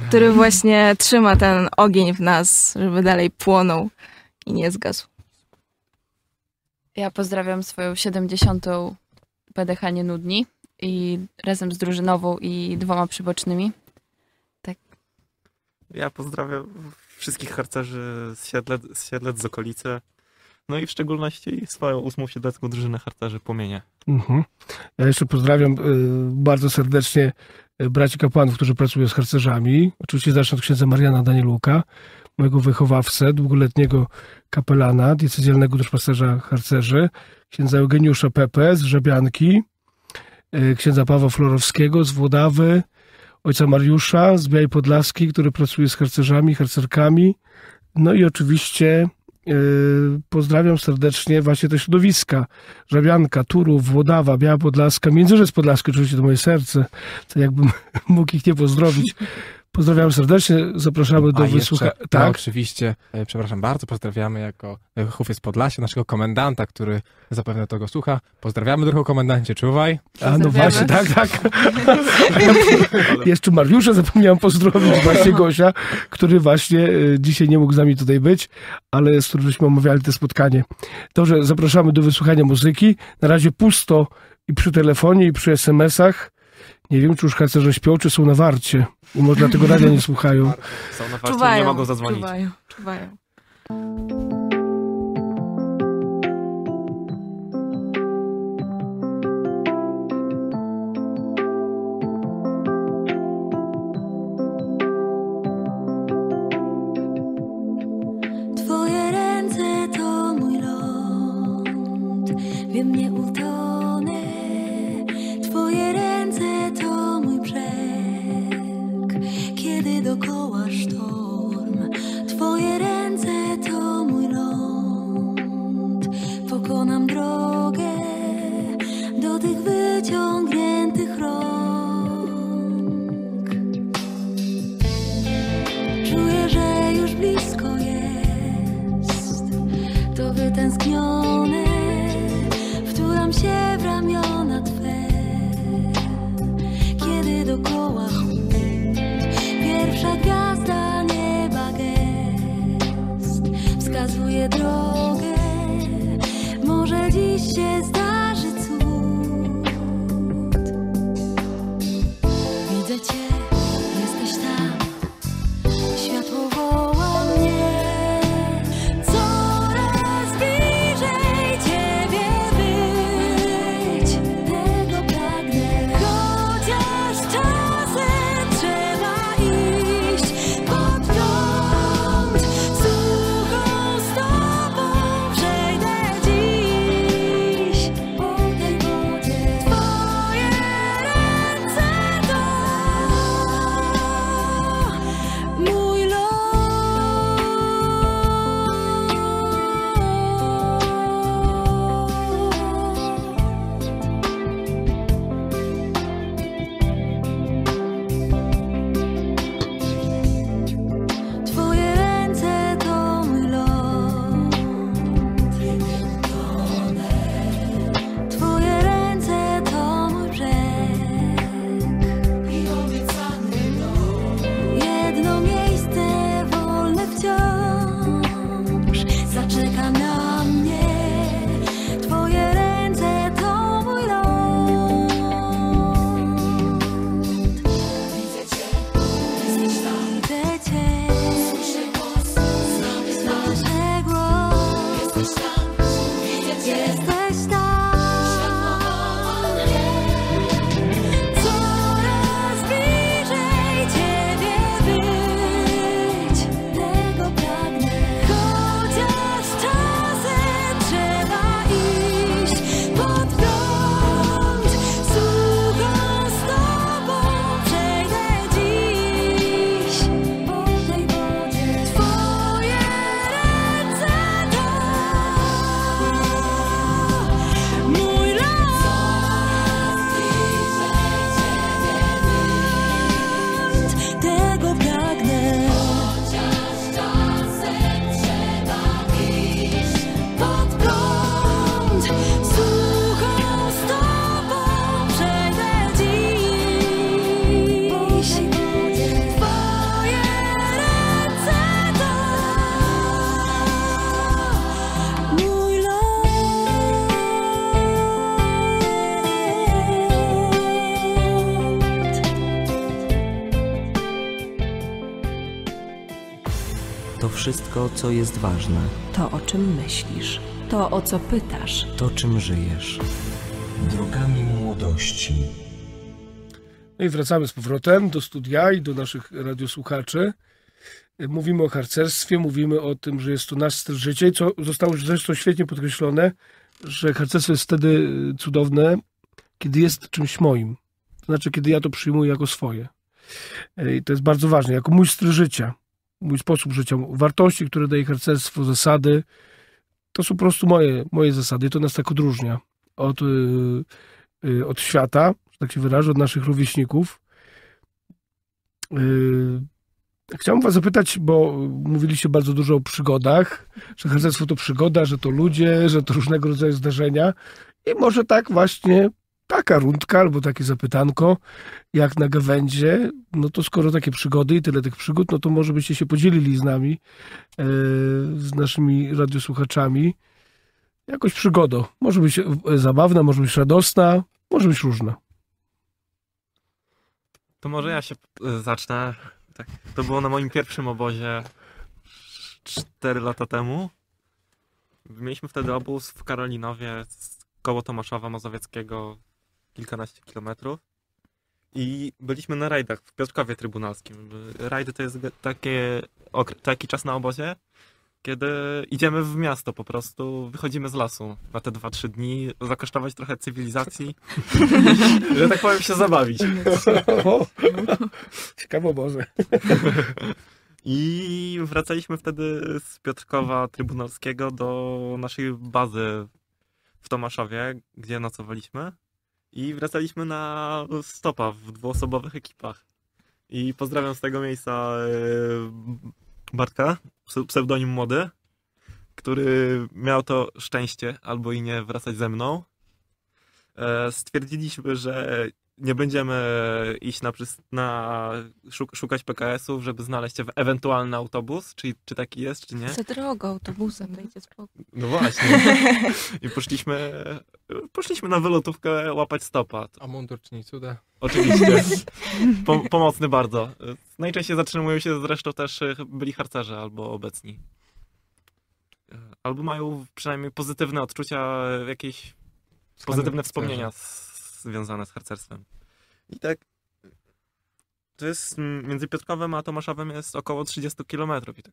który tak. właśnie trzyma ten ogień w nas, żeby dalej płonął i nie zgasł. Ja pozdrawiam swoją 70. PDH nie nudni i razem z drużynową i dwoma przybocznymi. Tak. Ja pozdrawiam wszystkich harcerzy z Siedlec, z, Siedlec, z okolicy. No i w szczególności swoją ósmą siedlecką drużynę harcerzy Płomienia. Mhm. Ja jeszcze pozdrawiam y, bardzo serdecznie y, braci kapłanów, którzy pracują z harcerzami. Oczywiście zacznę od księdza Mariana Danieluka, mojego wychowawcę, długoletniego kapelana, diecezjalnego duszpasterza harcerzy, księdza Eugeniusza Pepe z Żabianki, e, księdza Pawła Florowskiego z Włodawy, ojca Mariusza z Białej Podlaski, który pracuje z harcerzami, harcerkami. No i oczywiście Yy, pozdrawiam serdecznie właśnie te środowiska. Żabianka, Turów, Włodawa, Biała Podlaska, Międzyrzec Podlaski, oczywiście to moje serce. To jakbym <laughs> mógł ich nie pozdrowić. Pozdrawiamy serdecznie, zapraszamy do wysłuchania. Tak, no, oczywiście, e, przepraszam bardzo, pozdrawiamy jako e, Hufiec Podlasia, naszego komendanta, który zapewne tego słucha. Pozdrawiamy drogi komendancie, czuwaj. A no właśnie, tak, tak. <laughs> Jeszcze Mariusza zapomniałem pozdrowić, właśnie Gosia, który właśnie e, dzisiaj nie mógł z nami tutaj być, ale z którym żeśmy omawiali to spotkanie. Dobrze, zapraszamy do wysłuchania muzyki. Na razie pusto i przy telefonie, i przy SMS-ach. Nie wiem, czy już harcerze śpią, czy są na warcie. I może dlatego radia nie słuchają. Są na warcie, czuwają, nie mogą zadzwonić. Czuwają, czuwają. to, co jest ważne. To, o czym myślisz. To, o co pytasz. To, czym żyjesz. Drogami młodości. No i wracamy z powrotem do studia i do naszych radiosłuchaczy. Mówimy o harcerstwie, mówimy o tym, że jest to nasz styl życia, i co zostało zresztą świetnie podkreślone, że harcerstwo jest wtedy y, cudowne, kiedy jest czymś moim. To znaczy, kiedy ja to przyjmuję jako swoje. I y, to jest bardzo ważne, jako mój styl życia mój sposób życia, wartości, które daje harcerstwo, zasady. To są po prostu moje, moje zasady. To nas tak odróżnia od, y, y, od świata, że tak się wyrażę, od naszych rówieśników. Y, chciałbym was zapytać, bo mówiliście bardzo dużo o przygodach, że harcerstwo to przygoda, że to ludzie, że to różnego rodzaju zdarzenia. I może tak właśnie taka rundka albo takie zapytanko, jak na gawędzie, no to skoro takie przygody i tyle tych przygód, no to może byście się podzielili z nami, e, z naszymi radiosłuchaczami, jakąś przygodą. Może być e, zabawna, może być radosna, może być różna. To może ja się e, zacznę. Tak, to było na moim pierwszym obozie 4 lata temu. Mieliśmy wtedy obóz w Karolinowie koło Tomaszowa Mazowieckiego kilkanaście kilometrów. I byliśmy na rajdach w Piotrkowie Trybunalskim. Rajdy to jest takie, taki czas na obozie, kiedy idziemy w miasto po prostu, wychodzimy z lasu na te 2-3 dni, zakosztować trochę cywilizacji, <laughs> że tak powiem się zabawić. ciekawo Boże. I wracaliśmy wtedy z Piotrkowa Trybunalskiego do naszej bazy w Tomaszowie, gdzie nocowaliśmy i wracaliśmy na stopa w dwuosobowych ekipach. I pozdrawiam z tego miejsca e, Bartka, pseudonim młody, który miał to szczęście albo i nie wracać ze mną. E, stwierdziliśmy, że nie będziemy iść na, na szukać PKS-ów, żeby znaleźć ewentualny autobus, czy, czy taki jest, czy nie. Za drogo autobusem będzie spokój. No właśnie. I poszliśmy, poszliśmy na wylotówkę łapać stopa. A mundur czyni cuda. Oczywiście. <laughs> Po, pomocny bardzo. Najczęściej zatrzymują się zresztą też e, byli harcerze albo obecni. E, albo mają przynajmniej pozytywne odczucia, jakieś pozytywne wspomnienia z związane z harcerstwem. I tak to jest między Piotrkowem a Tomaszowem jest około 30 km i tak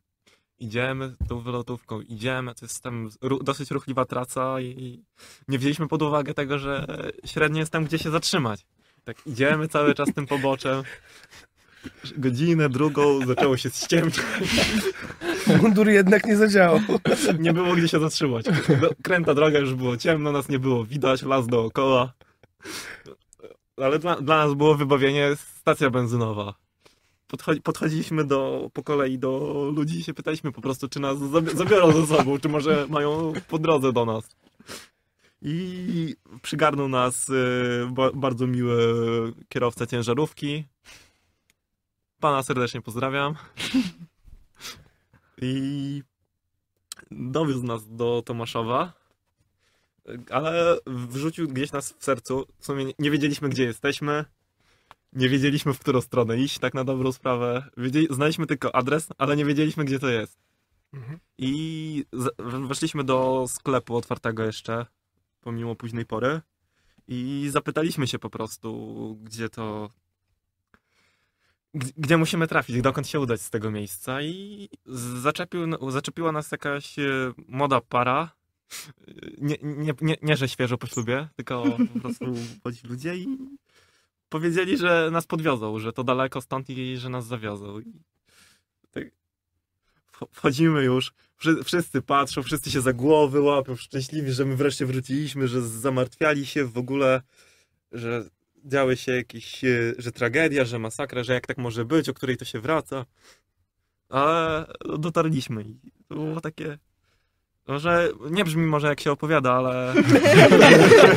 idziemy tą wylotówką, idziemy, to jest tam dosyć ruchliwa traca i nie wzięliśmy pod uwagę tego, że średnio jest tam, gdzie się zatrzymać. Tak idziemy cały czas tym poboczem. Godzinę, drugą, zaczęło się ściemniać. Mundur jednak nie zadziałał. Nie było gdzie się zatrzymać. No, kręta droga już było ciemno, nas nie było widać, las dookoła. Ale dla, dla nas było wybawienie stacja benzynowa. Podchodzi, podchodziliśmy do, po kolei do ludzi i się pytaliśmy po prostu, czy nas zabiorą ze sobą, czy może mają po drodze do nas. I przygarnął nas y, bardzo miły kierowca ciężarówki. Pana serdecznie pozdrawiam. I dowiózł nas do Tomaszowa ale wrzucił gdzieś nas w sercu. W sumie nie wiedzieliśmy, gdzie jesteśmy. Nie wiedzieliśmy, w którą stronę iść, tak na dobrą sprawę. Wiedzieli, znaliśmy tylko adres, ale nie wiedzieliśmy, gdzie to jest. Mhm. I weszliśmy do sklepu otwartego jeszcze, pomimo późnej pory. I zapytaliśmy się po prostu, gdzie to. Gdzie musimy trafić, dokąd się udać z tego miejsca, i zaczepił, no, zaczepiła nas jakaś e, młoda para, nie, nie, nie, nie, że świeżo po ślubie, tylko po prostu <laughs> chodzi ludzie i powiedzieli, że nas podwiozą, że to daleko stąd i że nas zawiozą. I tak wchodzimy już, wszyscy patrzą, wszyscy się za głowy łapią, szczęśliwi, że my wreszcie wróciliśmy, że zamartwiali się w ogóle, że działy się jakieś, e, że tragedia, że masakra, że jak tak może być, o której to się wraca. Ale dotarliśmy i to było takie no, że nie brzmi może jak się opowiada, ale...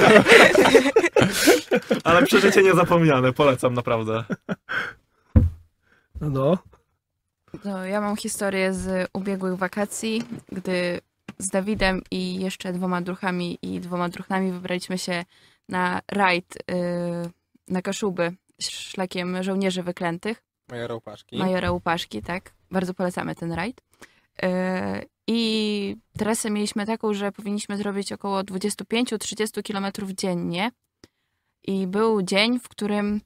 <laughs> ale przeżycie niezapomniane, polecam naprawdę. No, no. No, ja mam historię z ubiegłych wakacji, gdy z Dawidem i jeszcze dwoma druchami i dwoma druchnami wybraliśmy się na rajd yy, na Kaszuby szlakiem żołnierzy wyklętych. Majora Upaszki. Majora Upaszki, tak. Bardzo polecamy ten rajd. Yy, i trasę mieliśmy taką, że powinniśmy zrobić około 25-30 km dziennie. I był dzień, w którym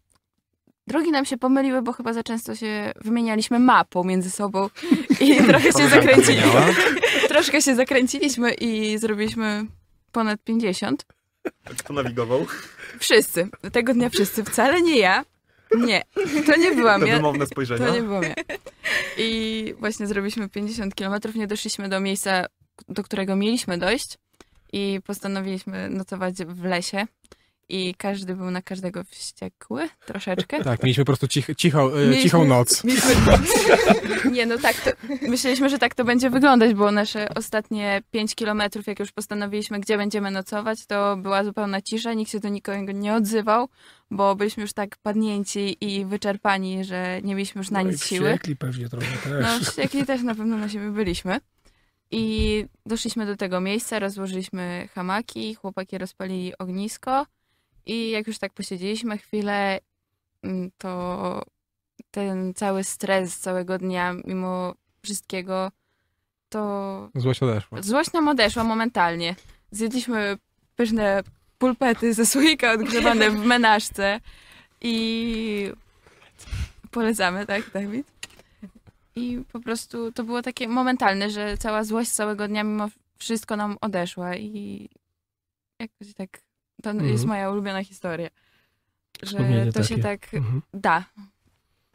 drogi nam się pomyliły, bo chyba za często się wymienialiśmy mapą między sobą i <laughs> trochę się zakręciliśmy. <laughs> Troszkę się zakręciliśmy i zrobiliśmy ponad 50. Kto nawigował? Wszyscy. Tego dnia wszyscy. Wcale nie ja. Nie, to nie byłam ja. wymowne spojrzenie. To nie byłam ja. I właśnie zrobiliśmy 50 kilometrów, nie doszliśmy do miejsca, do którego mieliśmy dojść i postanowiliśmy nocować w lesie i każdy był na każdego wściekły troszeczkę. Tak, mieliśmy po prostu cich, cichą, e, mieliśmy, cichą noc. Mieliśmy... Nie, no tak, to, myśleliśmy, że tak to będzie wyglądać, bo nasze ostatnie 5 kilometrów, jak już postanowiliśmy, gdzie będziemy nocować, to była zupełna cisza, nikt się do nikogo nie odzywał bo byliśmy już tak padnięci i wyczerpani, że nie mieliśmy już na no nic i siły. pewnie trochę <laughs> też. No, wściekli też na pewno na siebie byliśmy. I doszliśmy do tego miejsca, rozłożyliśmy hamaki, chłopaki rozpalili ognisko i jak już tak posiedzieliśmy chwilę, mm, to ten cały stres całego dnia, mimo wszystkiego, to... Złość odeszła. Złość nam odeszła momentalnie. Zjedliśmy pyszne pulpety ze słoika odgrzewane w menażce i polecamy, tak, Dawid? I po prostu to było takie momentalne, że cała złość całego dnia mimo wszystko nam odeszła i jakoś tak, to mhm. jest moja ulubiona historia, że Wspomnienie to takie. się tak mhm. da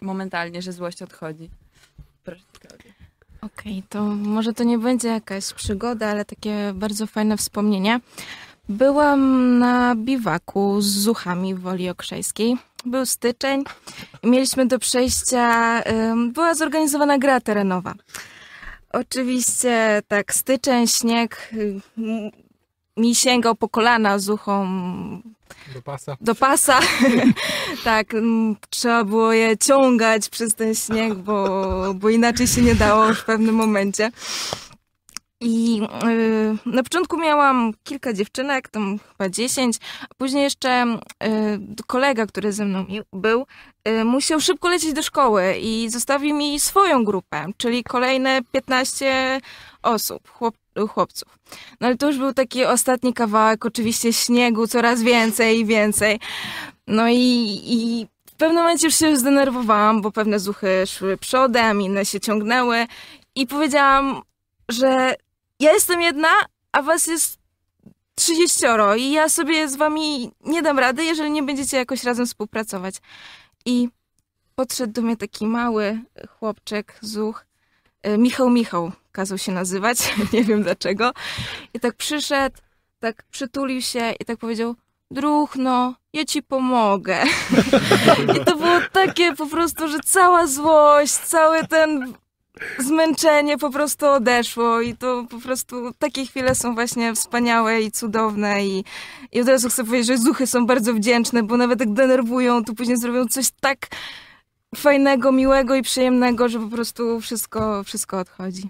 momentalnie, że złość odchodzi. Okej, okay, to może to nie będzie jakaś przygoda, ale takie bardzo fajne wspomnienie. Byłam na biwaku z zuchami w Woli Okrzejskiej. Był styczeń i mieliśmy do przejścia, była zorganizowana gra terenowa. Oczywiście tak styczeń, śnieg mi sięgał po kolana zuchą do pasa. Do pasa. <laughs> tak, trzeba było je ciągać przez ten śnieg, bo, bo inaczej się nie dało w pewnym momencie. I yy, na początku miałam kilka dziewczynek, tam chyba dziesięć, a później jeszcze yy, kolega, który ze mną był, yy, musiał szybko lecieć do szkoły i zostawił mi swoją grupę, czyli kolejne 15 osób, chłop, chłopców. No ale to już był taki ostatni kawałek, oczywiście śniegu, coraz więcej i więcej. No i, i w pewnym momencie już się zdenerwowałam, bo pewne zuchy szły przodem, inne się ciągnęły i powiedziałam, że ja jestem jedna, a was jest trzydzieścioro i ja sobie z wami nie dam rady, jeżeli nie będziecie jakoś razem współpracować. I podszedł do mnie taki mały chłopczyk, zuch, e, Michał Michał kazał się nazywać, <laughs> nie wiem dlaczego. I tak przyszedł, tak przytulił się i tak powiedział, "Druhno, ja ci pomogę. <laughs> I to było takie po prostu, że cała złość, cały ten zmęczenie po prostu odeszło i to po prostu takie chwile są właśnie wspaniałe i cudowne i, i od razu chcę powiedzieć, że zuchy są bardzo wdzięczne, bo nawet jak denerwują, to później zrobią coś tak fajnego, miłego i przyjemnego, że po prostu wszystko, wszystko odchodzi.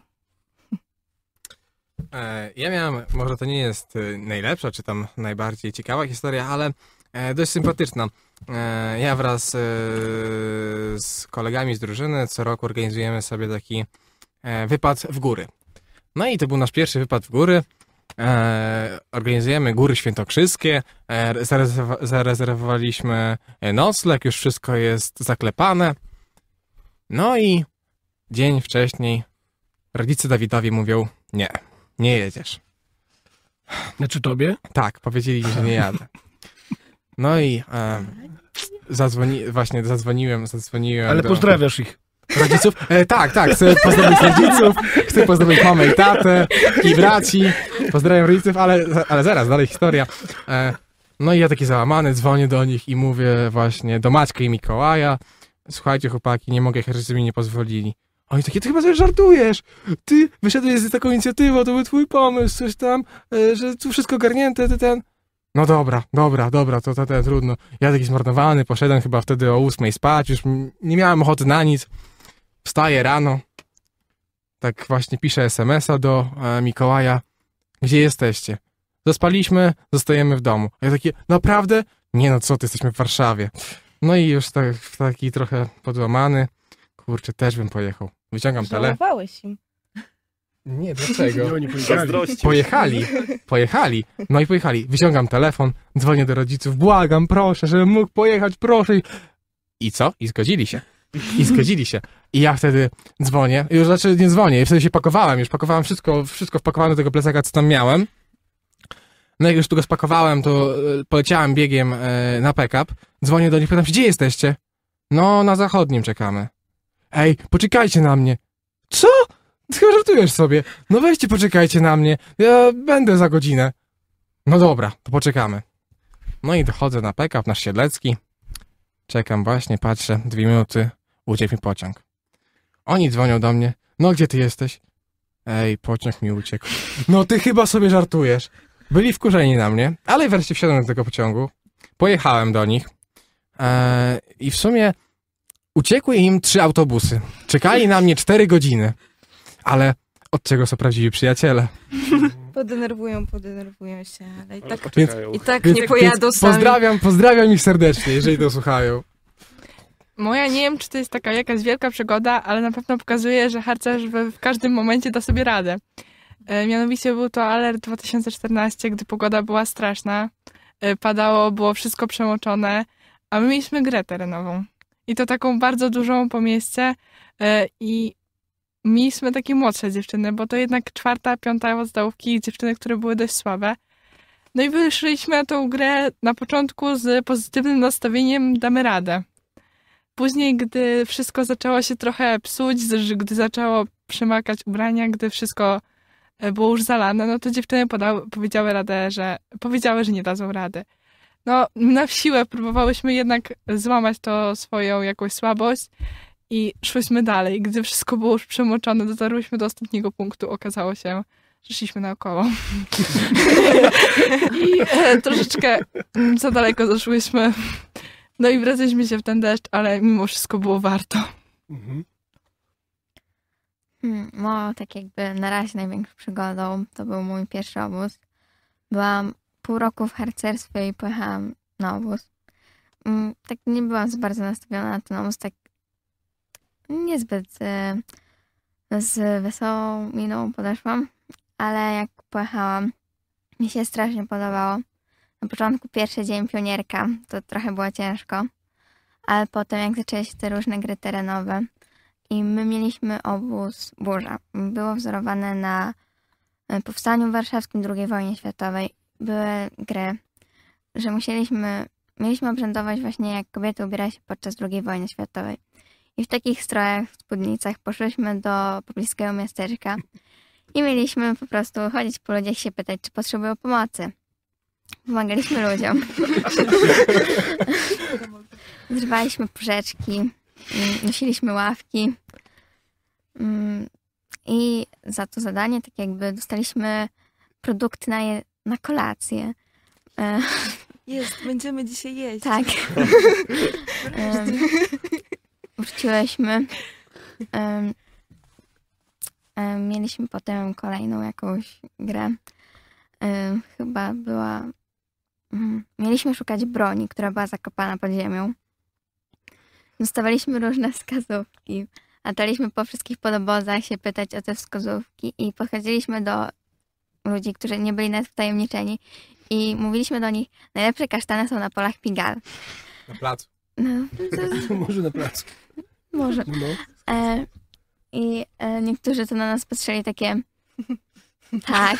E, ja miałem, może to nie jest e, najlepsza, czy tam najbardziej ciekawa historia, ale E, dość sympatyczna. E, ja wraz e, z kolegami z drużyny co roku organizujemy sobie taki wypad w góry. No i to był nasz pierwszy wypad w góry. Organizujemy góry świętokrzyskie, zarezerwowaliśmy nocleg, już wszystko jest zaklepane. No i dzień wcześniej rodzice Dawidowi mówią: Nie, nie jedziesz. Znaczy tobie? Tak, powiedzieli że nie jadę. <laughs> No i e, zadzwoni, właśnie zadzwoniłem, zadzwoniłem. Ale do... pozdrawiasz ich. Rodziców? E, tak, tak, chcę pozdrowić rodziców, chcę pozdrowić mamę i tatę i braci. Pozdrawiam rodziców, ale, ale zaraz, dalej historia. E, no i ja taki załamany dzwonię do nich i mówię właśnie do Maćka i Mikołaja. Słuchajcie chłopaki, nie mogę, żeby mi nie pozwolili. Oni takie, ty chyba sobie żartujesz. Ty wyszedłeś z taką inicjatywą, to był twój pomysł, coś tam, e, że tu wszystko garnięte, ty ten. No dobra, dobra, dobra, to, to, to trudno. Ja taki zmarnowany, poszedłem chyba wtedy o ósmej spać, już nie miałem ochoty na nic. Wstaję rano, tak właśnie piszę smsa do e, Mikołaja. Gdzie jesteście? Zaspaliśmy, zostajemy w domu. A ja taki, naprawdę? Nie no, co ty, jesteśmy w Warszawie. No i już tak, taki trochę podłamany. Kurczę, też bym pojechał. Wyciągam telefon. im. Nie, dlaczego? Nie, pojechali, pojechali. No i pojechali. Wyciągam telefon, dzwonię do rodziców, błagam, proszę, żebym mógł pojechać, proszę. I co? I zgodzili się. I zgodzili się. I ja wtedy dzwonię, już znaczy nie dzwonię, I wtedy się pakowałem, już pakowałem wszystko, wszystko wpakowałem do tego plecaka, co tam miałem. No i już tu go spakowałem, to e, poleciałem biegiem e, na pick-up, Dzwonię do nich, pytam się, gdzie jesteście? No, na zachodnim czekamy. Ej, poczekajcie na mnie. Co? Ty żartujesz sobie. No weźcie, poczekajcie na mnie. Ja będę za godzinę. No dobra, to poczekamy. No i dochodzę na pick na Siedlecki. Czekam właśnie, patrzę, dwie minuty, uciekł mi pociąg. Oni dzwonią do mnie. No gdzie ty jesteś? Ej, pociąg mi uciekł. No ty chyba sobie żartujesz. Byli wkurzeni na mnie, ale wreszcie wsiadłem do tego pociągu. Pojechałem do nich. Eee, I w sumie uciekły im trzy autobusy. Czekali na mnie cztery godziny ale od czego są prawdziwi przyjaciele. <laughs> Podenerwują, podenerwują się, ale i tak, więc, i tak więc, nie pojadą sami. Pozdrawiam, pozdrawiam ich serdecznie, jeżeli to słuchają. Moja nie wiem, czy to jest taka jakaś wielka przygoda, ale na pewno pokazuje, że harcerz w, w każdym momencie da sobie radę. E, mianowicie był to alert 2014, gdy pogoda była straszna, e, padało, było wszystko przemoczone, a my mieliśmy grę terenową. I to taką bardzo dużą po mieście e, i mieliśmy takie młodsze dziewczyny, bo to jednak czwarta, piąta zdałówki dziewczyny, które były dość słabe. No i wyszliśmy na tą grę na początku z pozytywnym nastawieniem damy radę. Później, gdy wszystko zaczęło się trochę psuć, gdy zaczęło przemakać ubrania, gdy wszystko e, było już zalane, no to dziewczyny podały, powiedziały radę, że powiedziały, że nie dadzą rady. No, na siłę próbowałyśmy jednak złamać to swoją jakąś słabość i szłyśmy dalej. Gdy wszystko było już przemoczone, dotarłyśmy do ostatniego punktu. Okazało się, że szliśmy naokoło. <laughs> I e, troszeczkę za daleko zaszłyśmy. No i wracaliśmy się w ten deszcz, ale mimo wszystko było warto. Mhm. Hmm, no, tak jakby na razie największą przygodą to był mój pierwszy obóz. Byłam pół roku w harcerstwie i pojechałam na obóz. Mm, tak nie byłam bardzo nastawiona na ten obóz, tak niezbyt y, z wesołą miną podeszłam, ale jak pojechałam, mi się strasznie podobało. Na początku pierwszy dzień pionierka, to trochę było ciężko, ale potem jak zaczęły się te różne gry terenowe i my mieliśmy obóz burza. Było wzorowane na y, Powstaniu Warszawskim II wojnie światowej. Były gry, że musieliśmy, mieliśmy obrzędować właśnie jak kobiety ubiera się podczas II wojny światowej. I w takich strojach, w spódnicach poszliśmy do pobliskiego miasteczka i mieliśmy po prostu chodzić po ludziach się pytać, czy potrzebują pomocy. Pomagaliśmy ludziom. <laughs> Zrywaliśmy brzeczki, mm, nosiliśmy ławki. Mm, I za to zadanie, tak jakby dostaliśmy produkty na, je, na kolację. E, Jest, będziemy dzisiaj jeść. Tak. <laughs> wróciłyśmy. Um, um, mieliśmy potem kolejną jakąś grę. Um, chyba była. Mhm, mieliśmy szukać broni, która była zakopana pod ziemią. Dostawaliśmy różne wskazówki. Lataliśmy po wszystkich podobozach się pytać o te wskazówki i podchodziliśmy do ludzi, którzy nie byli nawet wtajemniczeni i mówiliśmy do nich, najlepsze kasztany są na polach Pigal. Na placu. No. <laughs> To... Może na placu. Może. No. E, I e, niektórzy to na nas patrzyli takie. Tak.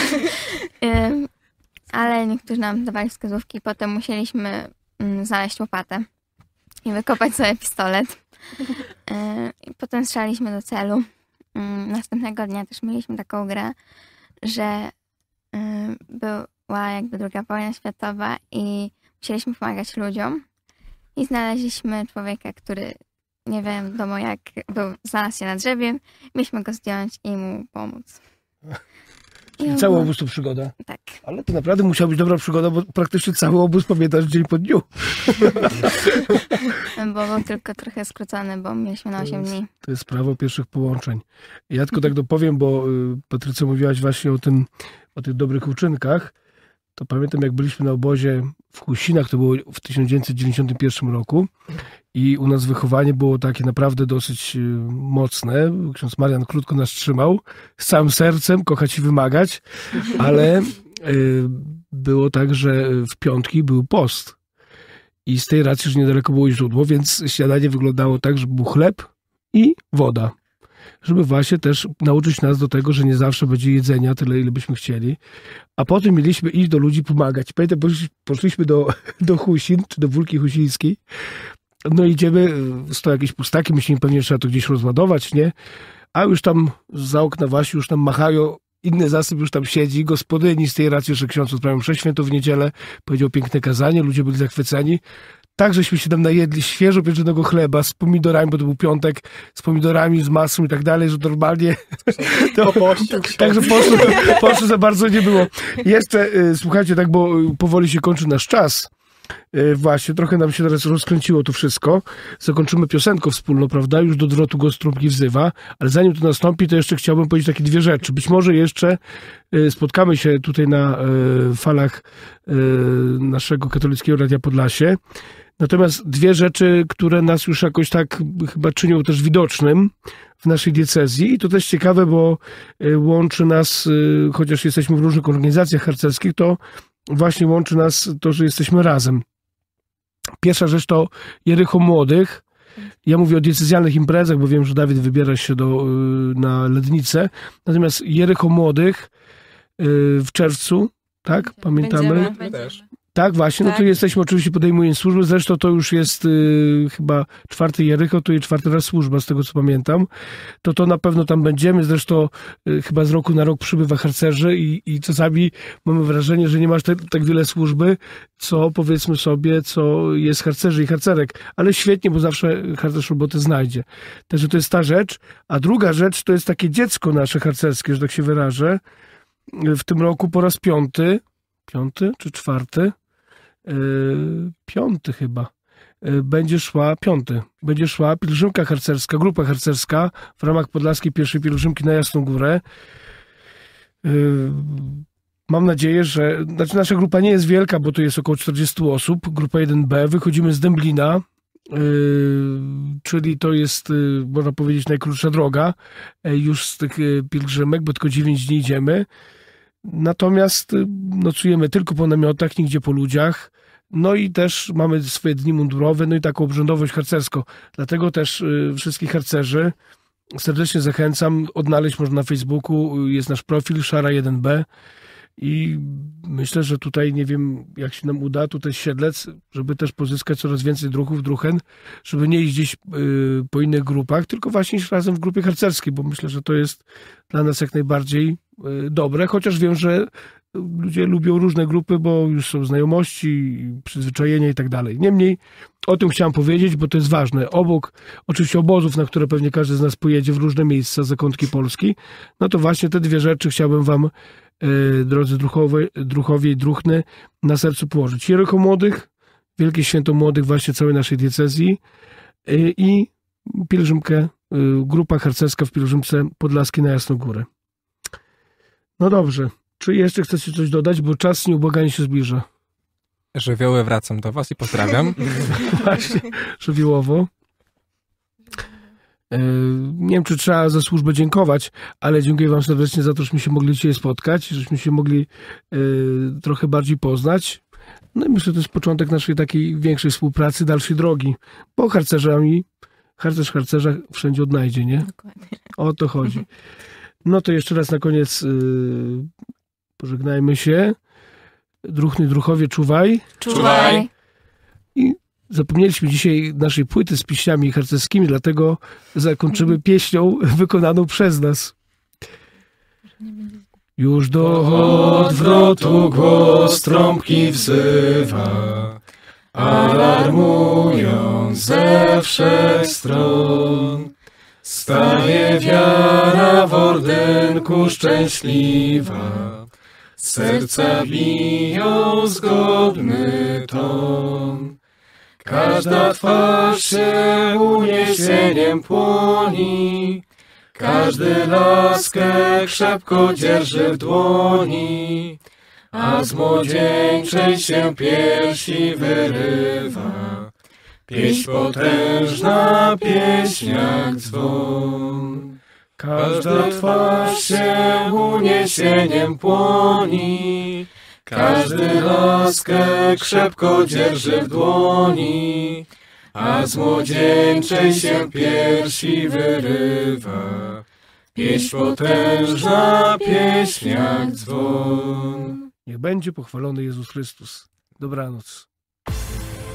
<laughs> e, ale niektórzy nam dawali wskazówki, potem musieliśmy mm, znaleźć łopatę i wykopać sobie pistolet. E, I potem strzeliśmy do celu. Mm, następnego dnia też mieliśmy taką grę, że e, była jakby druga wojna światowa i musieliśmy pomagać ludziom i znaleźliśmy człowieka, który nie wiem, domo jak był, znalazł się na drzewie. Mieliśmy go zdjąć i mu pomóc. <laughs> Czyli cały obóz to przygoda. Tak. Ale to naprawdę musiała być dobra przygoda, bo praktycznie cały obóz pamiętasz dzień po dniu. <laughs> bo był tylko trochę skrócony, bo mieliśmy na 8 dni. To jest prawo pierwszych połączeń. Ja tylko mhm. tak dopowiem, bo y, Patrycja mówiłaś właśnie o tym, o tych dobrych uczynkach to pamiętam jak byliśmy na obozie w Husinach, to było w 1991 roku i u nas wychowanie było takie naprawdę dosyć y, mocne. Ksiądz Marian krótko nas trzymał, z całym sercem, kochać i wymagać, ale y, było tak, że w piątki był post. I z tej racji, że niedaleko było źródło, więc śniadanie wyglądało tak, że był chleb i woda żeby właśnie też nauczyć nas do tego, że nie zawsze będzie jedzenia tyle, ile byśmy chcieli. A potem mieliśmy iść do ludzi pomagać. Pamiętam, poszliśmy do, <laughs> do Husin, czy do Wólki Husińskiej, no idziemy, stoją e, jakieś pustaki, myślimy pewnie, że trzeba to gdzieś rozładować, nie? A już tam za okna właśnie już tam machają, inny zasyp już tam siedzi, gospodyni z tej racji, że ksiądz odprawił mszę w niedzielę, powiedział piękne kazanie, ludzie byli zachwyceni, tak, żeśmy się tam najedli świeżo pieczonego chleba z pomidorami, bo to był piątek, z pomidorami, z masą i tak dalej, że normalnie <laughs> to, także poszło, poszło za bardzo nie było. Jeszcze, y, słuchajcie, tak, bo y, powoli się kończy nasz czas. E, właśnie, trochę nam się teraz rozkręciło to wszystko. Zakończymy piosenką wspólną, prawda? Już do zwrotu go strumpki wzywa, ale zanim to nastąpi, to jeszcze chciałbym powiedzieć takie dwie rzeczy. Być może jeszcze e, spotkamy się tutaj na e, falach naszego katolickiego Radia Podlasie. Natomiast dwie rzeczy, które nas już jakoś tak chyba czynią też widocznym w naszej diecezji i to też ciekawe, bo łączy nas, chociaż jesteśmy w różnych organizacjach harcerskich, to właśnie łączy nas to, że jesteśmy razem. Pierwsza rzecz to Jericho Młodych. Ja mówię o decyzjalnych imprezach, bo wiem, że Dawid wybiera się do, y, na Lednicę. Natomiast Jericho Młodych y, w czerwcu, tak? Pamiętamy? Będziemy, będziemy. Tak, właśnie, no tak? no tu jesteśmy oczywiście podejmując służby, zresztą to już jest y, chyba czwarty Jericho, to jest czwarty raz służba, z tego co pamiętam, to to na pewno tam będziemy, zresztą y, chyba z roku na rok przybywa harcerzy i, i czasami mamy wrażenie, że nie masz te, tak, tak wiele służby, co powiedzmy sobie, co jest harcerzy i harcerek, ale świetnie, bo zawsze harcerz roboty znajdzie. Także to jest ta rzecz, a druga rzecz to jest takie dziecko nasze harcerskie, że tak się wyrażę, y, w tym roku po raz piąty, piąty czy czwarty, E, piąty chyba. E, będzie szła piąty. Będzie szła pielgrzymka harcerska, grupa harcerska w ramach Podlaskiej Pierwszej Pielgrzymki na Jasną Górę. E, mam nadzieję, że. Znaczy, nasza grupa nie jest wielka, bo tu jest około 40 osób. Grupa 1B. Wychodzimy z Dęblina, czyli to jest, można powiedzieć, najkrótsza droga już z tych pielgrzymek, bo tylko 9 dni idziemy. Natomiast y, nocujemy tylko po namiotach, nigdzie po ludziach. No i też mamy swoje dni mundurowe, no i taką obrzędowość harcerską. Dlatego też y, wszystkich harcerzy serdecznie zachęcam. Odnaleźć można na Facebooku, y, jest nasz profil szara1b. I myślę, że tutaj nie wiem, jak się nam uda, tutaj siedlec, żeby też pozyskać coraz więcej druków, druhen, żeby nie iść gdzieś y, po innych grupach, tylko właśnie iść razem w grupie harcerskiej, bo myślę, że to jest dla nas jak najbardziej y, dobre, chociaż wiem, że ludzie lubią różne grupy, bo już są znajomości, przyzwyczajenia i tak dalej. Niemniej o tym chciałem powiedzieć, bo to jest ważne. Obok oczywiście obozów, na które pewnie każdy z nas pojedzie w różne miejsca, zakątki Polski, no to właśnie te dwie rzeczy chciałbym wam E, drodzy druchowie, druchowie i druchny, na sercu położyć. Jerycho Młodych, Wielkie Święto Młodych właśnie całej naszej diecezji e, i pielgrzymkę, e, grupa harcerska w pielgrzymce Podlaski na Jasną Górę. No dobrze, czy jeszcze chcecie coś dodać, bo czas nieubłaganie się zbliża. Żywioły wracam do was i pozdrawiam. <laughs> właśnie, żywiołowo. E, nie wiem, czy trzeba za służbę dziękować, ale dziękuję Wam serdecznie za to, żeśmy się mogli dzisiaj spotkać, żeśmy się mogli e, trochę bardziej poznać. No i myślę, że to jest początek naszej takiej większej współpracy, dalszej drogi, bo harcerzami, harcerz harcerza wszędzie odnajdzie, nie? Dokładnie. O to chodzi. No to jeszcze raz na koniec e, pożegnajmy się. Druchny, druchowie, czuwaj. Czuwaj. I Zapomnieliśmy dzisiaj naszej płyty z pieśniami harcerskimi, dlatego zakończymy mhm. pieśnią <laughs> wykonaną przez nas. Już do odwrotu głos trąbki wzywa, alarmując ze wszech stron. Staje wiara w ordynku szczęśliwa, serca biją zgodny ton. Każda twarz się uniesieniem płoni, każdy laskę szybko dzierży w dłoni, a z młodzieńczej się piersi wyrywa. Pieśń potężna, pieśń jak dzwon. Każda twarz się uniesieniem płoni, każdy laskę krzepko dzierży w dłoni, a z młodzieńczej się piersi wyrywa. Pieśń potężna, pieśń jak dzwon. Niech będzie pochwalony Jezus Chrystus. Dobranoc.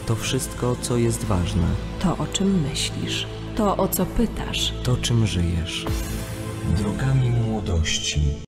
To wszystko, co jest ważne. To, o czym myślisz. To, o co pytasz. To, czym żyjesz. Drogami młodości.